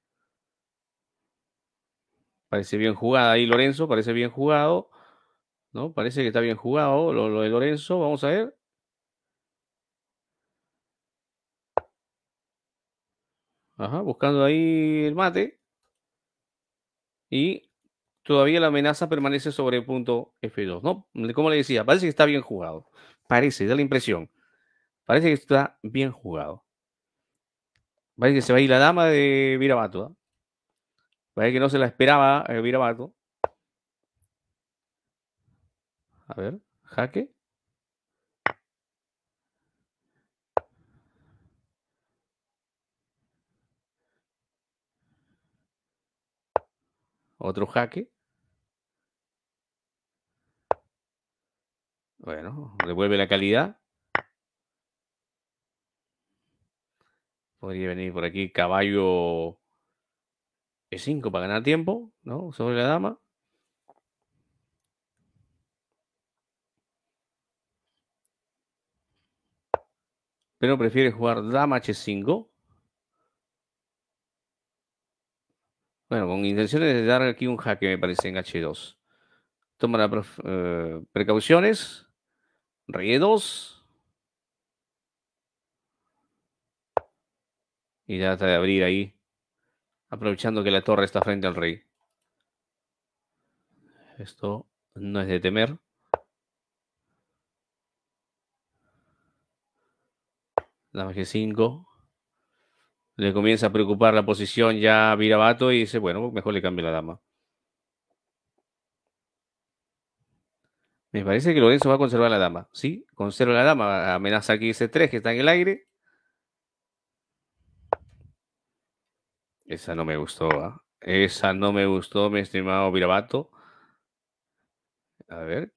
Parece bien jugada ahí Lorenzo, parece bien jugado. ¿no? Parece que está bien jugado de Lorenzo. Vamos a ver. Ajá, buscando ahí el mate. Y todavía la amenaza permanece sobre el punto F2, ¿no? Como le decía, parece que está bien jugado. Parece, da la impresión. Parece que está bien jugado. Parece que se va a ir la dama de Virabato. ¿ah? Parece que no se la esperaba eh, Virabato. A ver, jaque. Otro jaque. Bueno, devuelve la calidad. Podría venir por aquí caballo E5 para ganar tiempo, ¿no? Sobre la dama. Pero prefiere jugar dama H5. Bueno, con intenciones de dar aquí un jaque, me parece, en H2. Toma las eh, precauciones. Riedos. Y trata de abrir ahí. Aprovechando que la torre está frente al rey. Esto no es de temer. La G5. Le comienza a preocupar la posición ya Virabato y dice, bueno, mejor le cambie la dama. Me parece que Lorenzo va a conservar la dama. Sí, conserva la dama. Amenaza aquí ese 3 que está en el aire. Esa no me gustó. ¿ah? Esa no me gustó, mi estimado Virabato. A ver.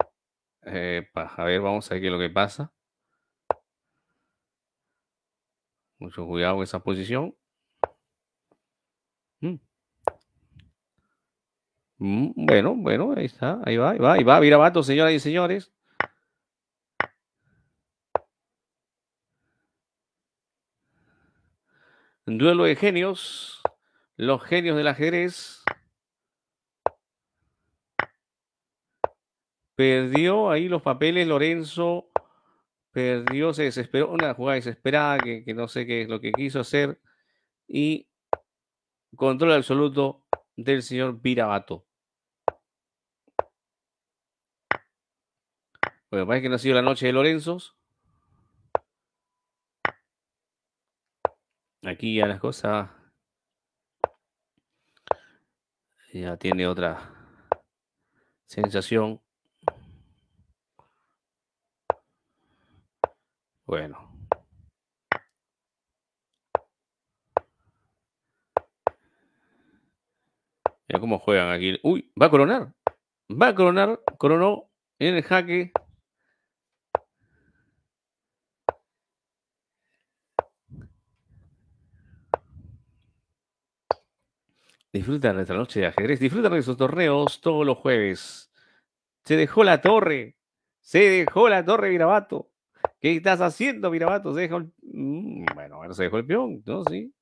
a ver, vamos a ver qué es lo que pasa. Mucho cuidado con esa posición. Mm. Mm, bueno, bueno, ahí está, ahí va, ahí va, ahí va, Virabato, señoras y señores. Duelo de genios, los genios del ajedrez. Perdió ahí los papeles Lorenzo, perdió, se desesperó, una jugada desesperada que, que no sé qué es lo que quiso hacer y control absoluto del señor Virabato. Bueno, parece que no ha sido la noche de Lorenzos. Aquí ya las cosas. Ya tiene otra sensación. Bueno. Mira cómo juegan aquí. Uy, va a coronar. Va a coronar. Coronó en el jaque. Disfruta nuestra noche de ajedrez, de esos torneos todos los jueves. Se dejó la torre, se dejó la torre, Virabato. ¿Qué estás haciendo, Virabato? Se dejó el... Mm, bueno, se dejó el peón, ¿no? Sí.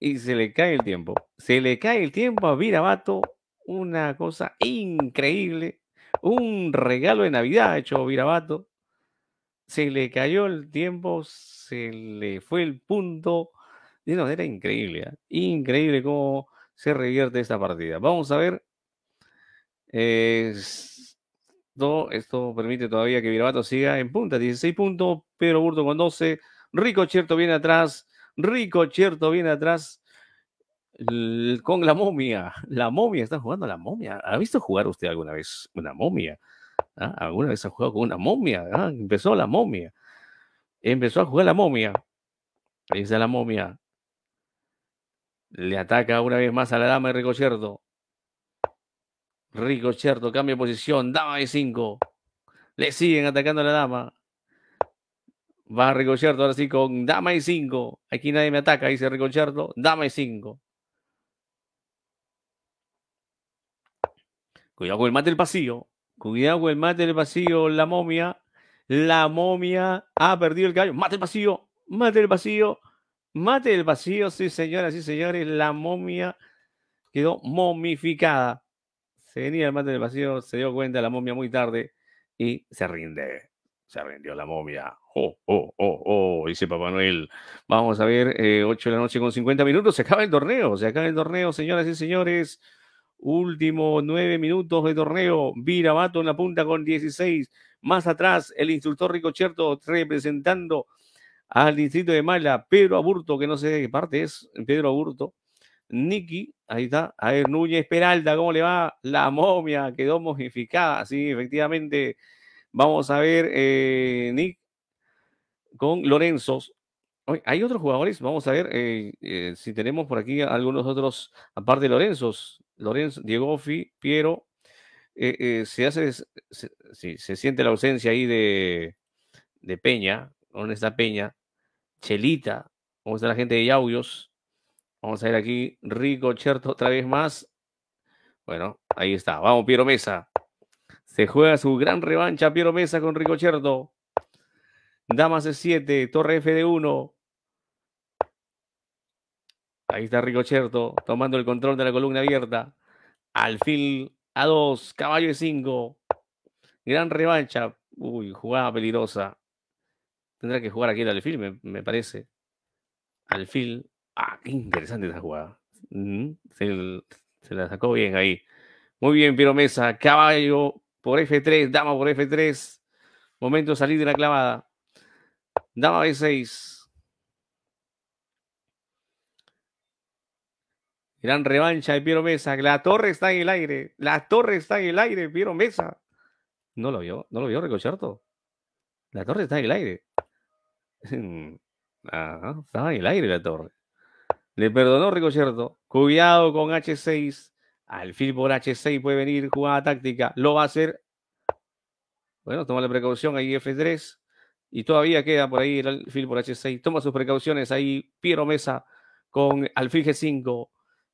Y se le cae el tiempo. Se le cae el tiempo a Virabato. Una cosa increíble. Un regalo de Navidad hecho Virabato. Se le cayó el tiempo, se le fue el punto de una manera increíble. ¿ah? Increíble cómo se revierte esta partida. Vamos a ver. Eh, esto, permite todavía que Virabato siga en punta. 16 puntos. Pedro Burto con 12. Rico cierto viene atrás. Rico cierto viene atrás con la momia. [laughs] La momia, está jugando la momia. ¿Ha visto jugar usted alguna vez una momia? ¿Ah? ¿Alguna vez ha jugado con una momia? Ah, empezó la momia. Empezó a jugar la momia. Ahí está la momia. Le ataca una vez más a la dama de Ricocierto. Ricocierto cambia posición. Dama de 5. Le siguen atacando a la dama. Va Ricocierto ahora sí con dama y 5. Aquí nadie me ataca, dice Ricocierto. Dama y 5. Cuidado con el mate del pasillo. Cuidado con el mate del pasillo. La momia. La momia ha perdido el caballo. Mate el pasillo. Mate el pasillo. Mate del vacío, sí señoras y señores, la momia quedó momificada. Se venía el mate del vacío, se dio cuenta la momia muy tarde y se rinde. Se rindió la momia. Oh, oh, oh, oh, dice Papá Noel. Vamos a ver, eh, ocho 8 de la noche con 50 minutos. Se acaba el torneo, se acaba el torneo, señoras y señores. Último 9 minutos de torneo. Virabato en la punta con 16. Más atrás, el instructor Rico Cherto representando al distrito de Mala, Pedro Aburto, que no sé de qué parte es, Pedro Aburto, Nicky, ahí está, a ver, Núñez Peralta, ¿cómo le va? La momia quedó modificada sí, efectivamente, vamos a ver, eh, Nick, con Lorenzos. Hay otros jugadores, vamos a ver eh, eh, si tenemos por aquí algunos otros, aparte de Lorenzos, Lorenzo, Diegofi, Piero, se hace, se, siente la ausencia ahí de, de Peña, ¿dónde está Peña? Chelita. vamos a la gente de Yauyos, Vamos a ver aquí. Rico Cherto otra vez más. Bueno, ahí está. Vamos, Piero Mesa. Se juega su gran revancha, Piero Mesa con Rico Cherto. Damas de 7 Torre F de 1. Ahí está Rico Cherto tomando el control de la columna abierta. Alfil A2, caballo E5. Gran revancha. Uy, jugada peligrosa. Tendrá que jugar aquí el alfil, me, parece. Alfil. Ah, qué interesante esa jugada. se, la sacó bien ahí. Muy bien, Piero Mesa. Caballo por F3, dama por F3. Momento de salir de la clavada. Dama B6. Gran revancha de Piero Mesa. La torre está en el aire. La torre está en el aire, Piero Mesa. No lo vio, no lo vio, todo. La torre está en el aire. [laughs] estaba en el aire la torre. Le perdonó cierto Cuidado con H6. Alfil por H6 puede venir jugada táctica. Lo va a hacer. Bueno, toma la precaución ahí F3. Y todavía queda por ahí el alfil por H6. Toma sus precauciones ahí Piero Mesa con alfil G5.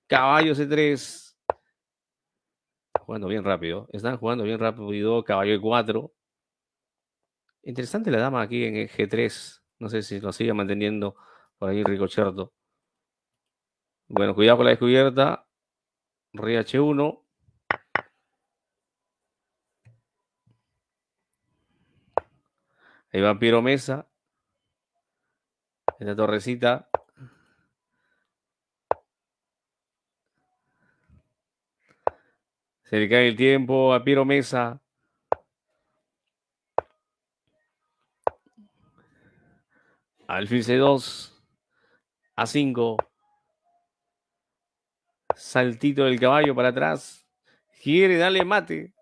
Caballo C3. Jugando bien rápido. Están jugando bien rápido. Caballo E4. Interesante la dama aquí en G3. No sé si lo sigue manteniendo por ahí Ricocherto. Bueno, cuidado con la descubierta. Rh H1. Ahí va Piero Mesa. la torrecita. Se le cae el tiempo a Piero Mesa. Alfil 2 a 5. Saltito del caballo para atrás. Quiere dale mate.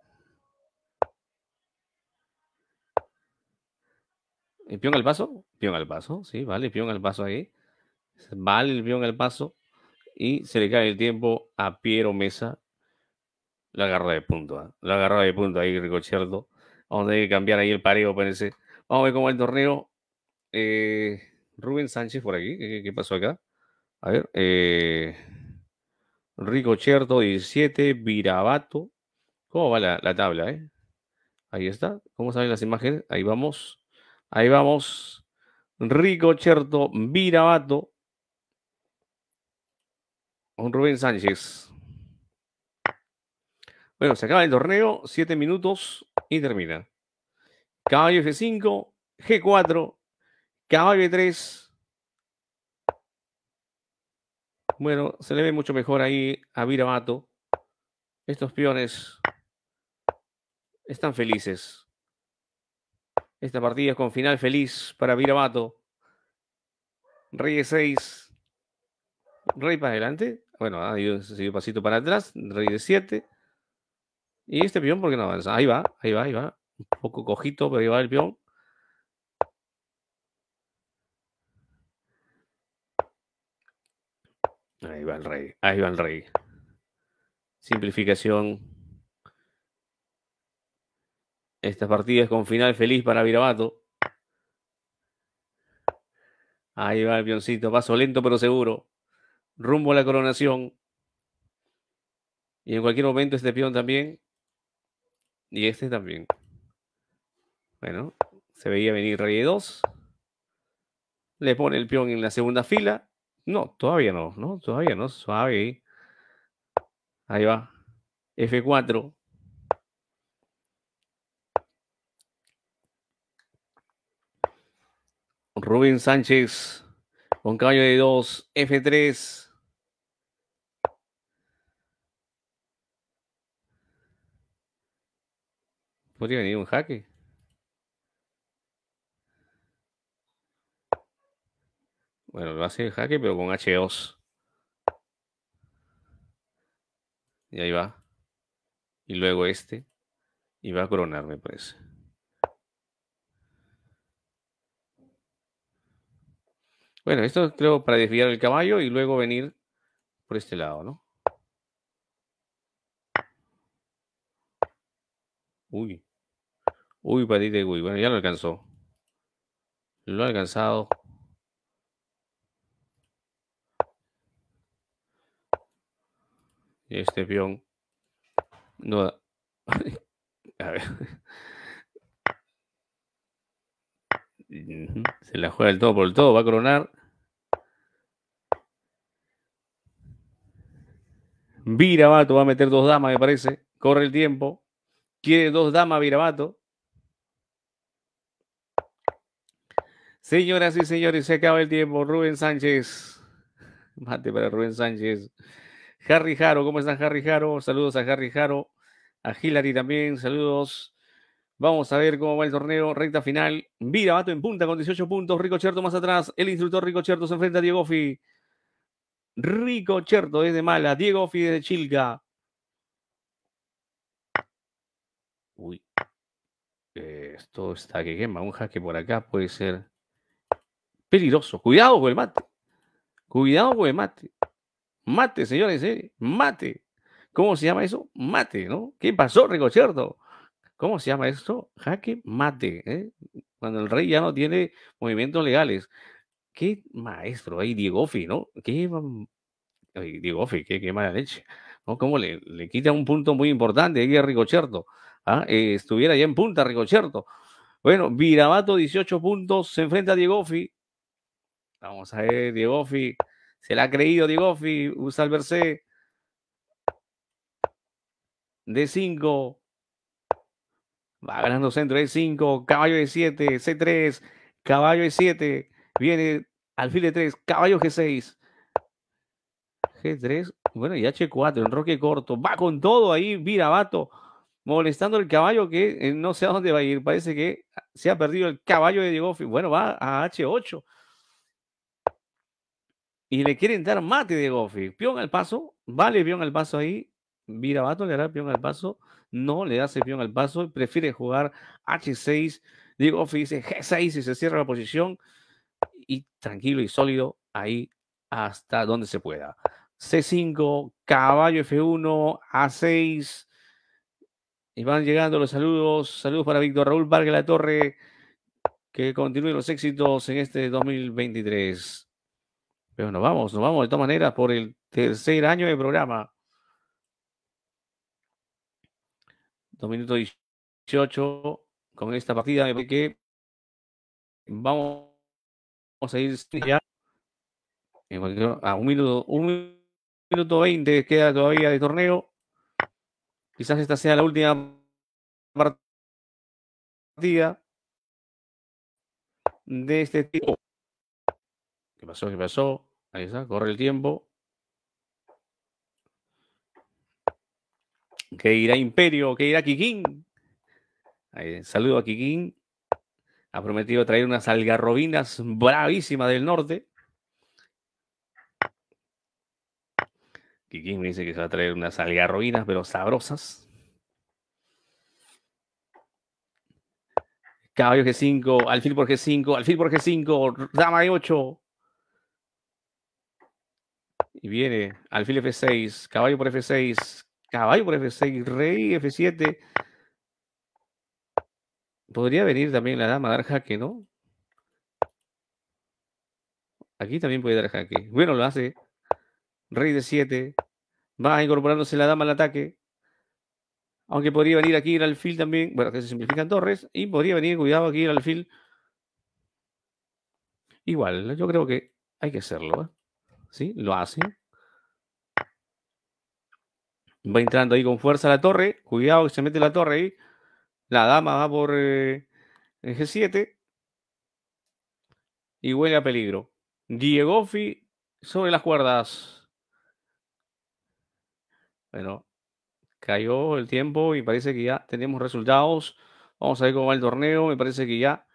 ¿El peón al paso? pion al paso, sí, vale, pion al paso ahí. Vale el pion al paso. Y se le cae el tiempo a Piero Mesa. la agarra de punto, ¿eh? ¿ah? lo agarra de punto ahí, Ricochardo. Vamos a tener cambiar ahí el pareo, parece. Vamos a ver cómo va el torneo. Eh, Rubén Sánchez por aquí. ¿Qué, pasó acá? A ver. Eh, Rico Cherto 17. Virabato. ¿Cómo va la, tabla? Eh? Ahí está. ¿Cómo saben las imágenes? Ahí vamos. Ahí vamos. Rico Cherto. Virabato. Rubén Sánchez. Bueno, se acaba el torneo, 7 minutos y termina. Caballo F5, G4, Caballo 3 Bueno, se le ve mucho mejor ahí a Virabato. Estos peones están felices. Esta partida es con final feliz para Virabato. Rey 6. Rey para adelante. Bueno, ha un pasito para atrás. Rey de 7. Y este peón, por qué no avanza? Ahí va, ahí va, ahí va. Un poco cojito, pero ahí va el peón. Ahí va el rey, ahí va el rey. Simplificación. Estas partidas con final feliz para Virabato. Ahí va el pioncito, paso lento pero seguro. Rumbo a la coronación. Y en cualquier momento este peón también. Y este también. Bueno, se veía venir rey 2. Le pone el peón en la segunda fila. No, todavía no, todavía no, suave. Ahí va. F4. Rubén Sánchez con caballo de 2, F3. Podría venir un jaque. Bueno, lo hace el jaque, pero con H2. Y ahí va. Y luego este. Y va a coronarme, pues. Bueno, esto creo para desviar el caballo y luego venir por este lado, ¿no? Uy. Uy, patita de uy. Bueno, ya lo alcanzó. Lo ha alcanzado este peón no [laughs] Se la juega el todo por el todo, va a coronar. Virabato va a meter dos damas, me parece. Corre el tiempo. Quiere dos damas Virabato. Señoras y señores, se acaba el tiempo. Rubén Sánchez. Mate para Rubén Sánchez. Harry Jaro, ¿cómo estás, Harry Jaro? Saludos a Harry Jaro, a Hillary también, saludos. Vamos a ver cómo va el torneo, recta final. Vira, Bato en punta con 18 puntos. Rico Cherto más atrás. El instructor Rico Cherto se enfrenta a Diego Fi. Rico Cherto desde Mala. Diego Fi desde Chilca. Uy. Esto está que quema. Un jaque por acá puede ser peligroso. Cuidado con el mate. Cuidado con el mate. Mate, señores, ¿eh? mate. ¿Cómo se llama eso? Mate, ¿no? ¿Qué pasó, Ricocherto? ¿Cómo se llama eso? Jaque mate. ¿eh? Cuando el rey ya no tiene movimientos legales. Qué maestro ahí, Diegofi, ¿no? Qué Diegofi, qué, qué mala leche. ¿no? Cómo le, le, quita un punto muy importante ahí a Ricocherto. ¿ah? Eh, estuviera ya en punta Ricocherto. Bueno, Virabato 18 puntos, se enfrenta a Diegofi. Vamos a ver, Diegofi se la ha creído Digofi, usa el verse 5. Va ganando centro d 5. Caballo de 7. C3. Caballo de 7. Viene alfil de 3. Caballo G6. G3. Bueno, y H4. Enroque corto. Va con todo ahí. Virabato. Molestando el caballo que eh, no sé a dónde va a ir. Parece que se ha perdido el caballo de Diegofi. Bueno, va a H8 y le quieren dar mate de Goffy. Pion al paso, vale pion al paso ahí. Virabato le hará pion al paso, no le da pion al paso, prefiere jugar H6. Diego Goffy dice G6 y se cierra la posición. Y tranquilo y sólido ahí hasta donde se pueda. C5, caballo F1, A6. Y van llegando los saludos. Saludos para Víctor Raúl Vargas La Torre. Que continúen los éxitos en este 2023. Pero nos vamos, nos vamos de todas maneras por el tercer año de programa. Dos minutos 18 con esta partida. de que vamos, a ir ya. A un minuto, un minuto 20 queda todavía de torneo. Quizás esta sea la última partida de este tipo. ¿Qué pasó? ¿Qué pasó? Ahí está, corre el tiempo. ¿Qué irá Imperio? ¿Qué irá Kikín? saludo a Kikín. Ha prometido traer unas algarrobinas bravísimas del norte. Kikín me dice que se va a traer unas algarrobinas, pero sabrosas. Caballo G5, alfil por G5, alfil por G5, dama e 8 y viene alfil F6, caballo por F6, caballo por F6, rey F7. Podría venir también la dama a dar jaque, ¿no? Aquí también puede dar jaque. Bueno, lo hace. Rey de 7. Va incorporándose la dama al ataque. Aunque podría venir aquí al alfil también. Bueno, que se simplifican torres. Y podría venir, cuidado, aquí al alfil. Igual, yo creo que hay que hacerlo. ¿eh? ¿sí? Lo hacen. Va entrando ahí con fuerza la torre. Cuidado que se mete la torre ahí. La dama va por eh, el G7. Y huele a peligro. Diegofi sobre las cuerdas. Bueno, cayó el tiempo y parece que ya tenemos resultados. Vamos a ver cómo va el torneo. Me parece que ya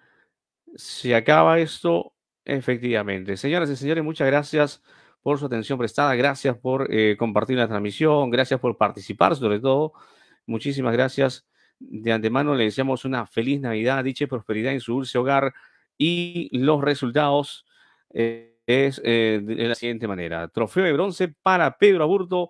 se acaba esto efectivamente. Señoras y señores, muchas gracias por su atención prestada, gracias por eh, compartir la transmisión, gracias por participar sobre todo. Muchísimas gracias. De antemano le deseamos una feliz Navidad, dicha prosperidad en su dulce hogar y los resultados eh, es eh, de la siguiente manera. Trofeo de bronce para Pedro Aburto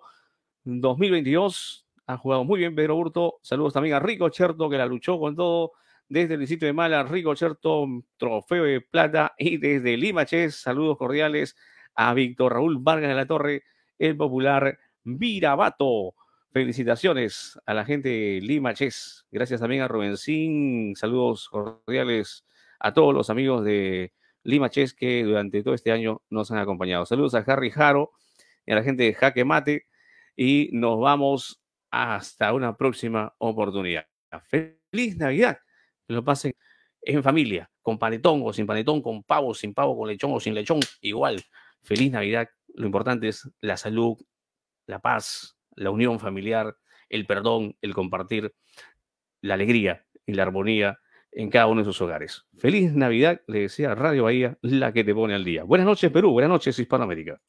2022. Ha jugado muy bien Pedro Aburto. Saludos también a Rico Cherto que la luchó con todo desde el sitio de Mala, Rico Cherto, trofeo de plata y desde Limaches, saludos cordiales a Víctor Raúl Vargas de la Torre, el popular Virabato. Felicitaciones a la gente de Lima Chess. Gracias también a Rubensín. Saludos cordiales a todos los amigos de Lima Chess que durante todo este año nos han acompañado. Saludos a Harry Jaro y a la gente de Jaque Mate. Y nos vamos hasta una próxima oportunidad. Feliz Navidad. Que lo pasen en familia, con panetón o sin panetón, con pavo, sin pavo, con lechón o sin lechón, igual. Feliz Navidad. Lo importante es la salud, la paz, la unión familiar, el perdón, el compartir, la alegría y la armonía en cada uno de sus hogares. Feliz Navidad, le decía Radio Bahía, la que te pone al día. Buenas noches, Perú. Buenas noches, Hispanoamérica.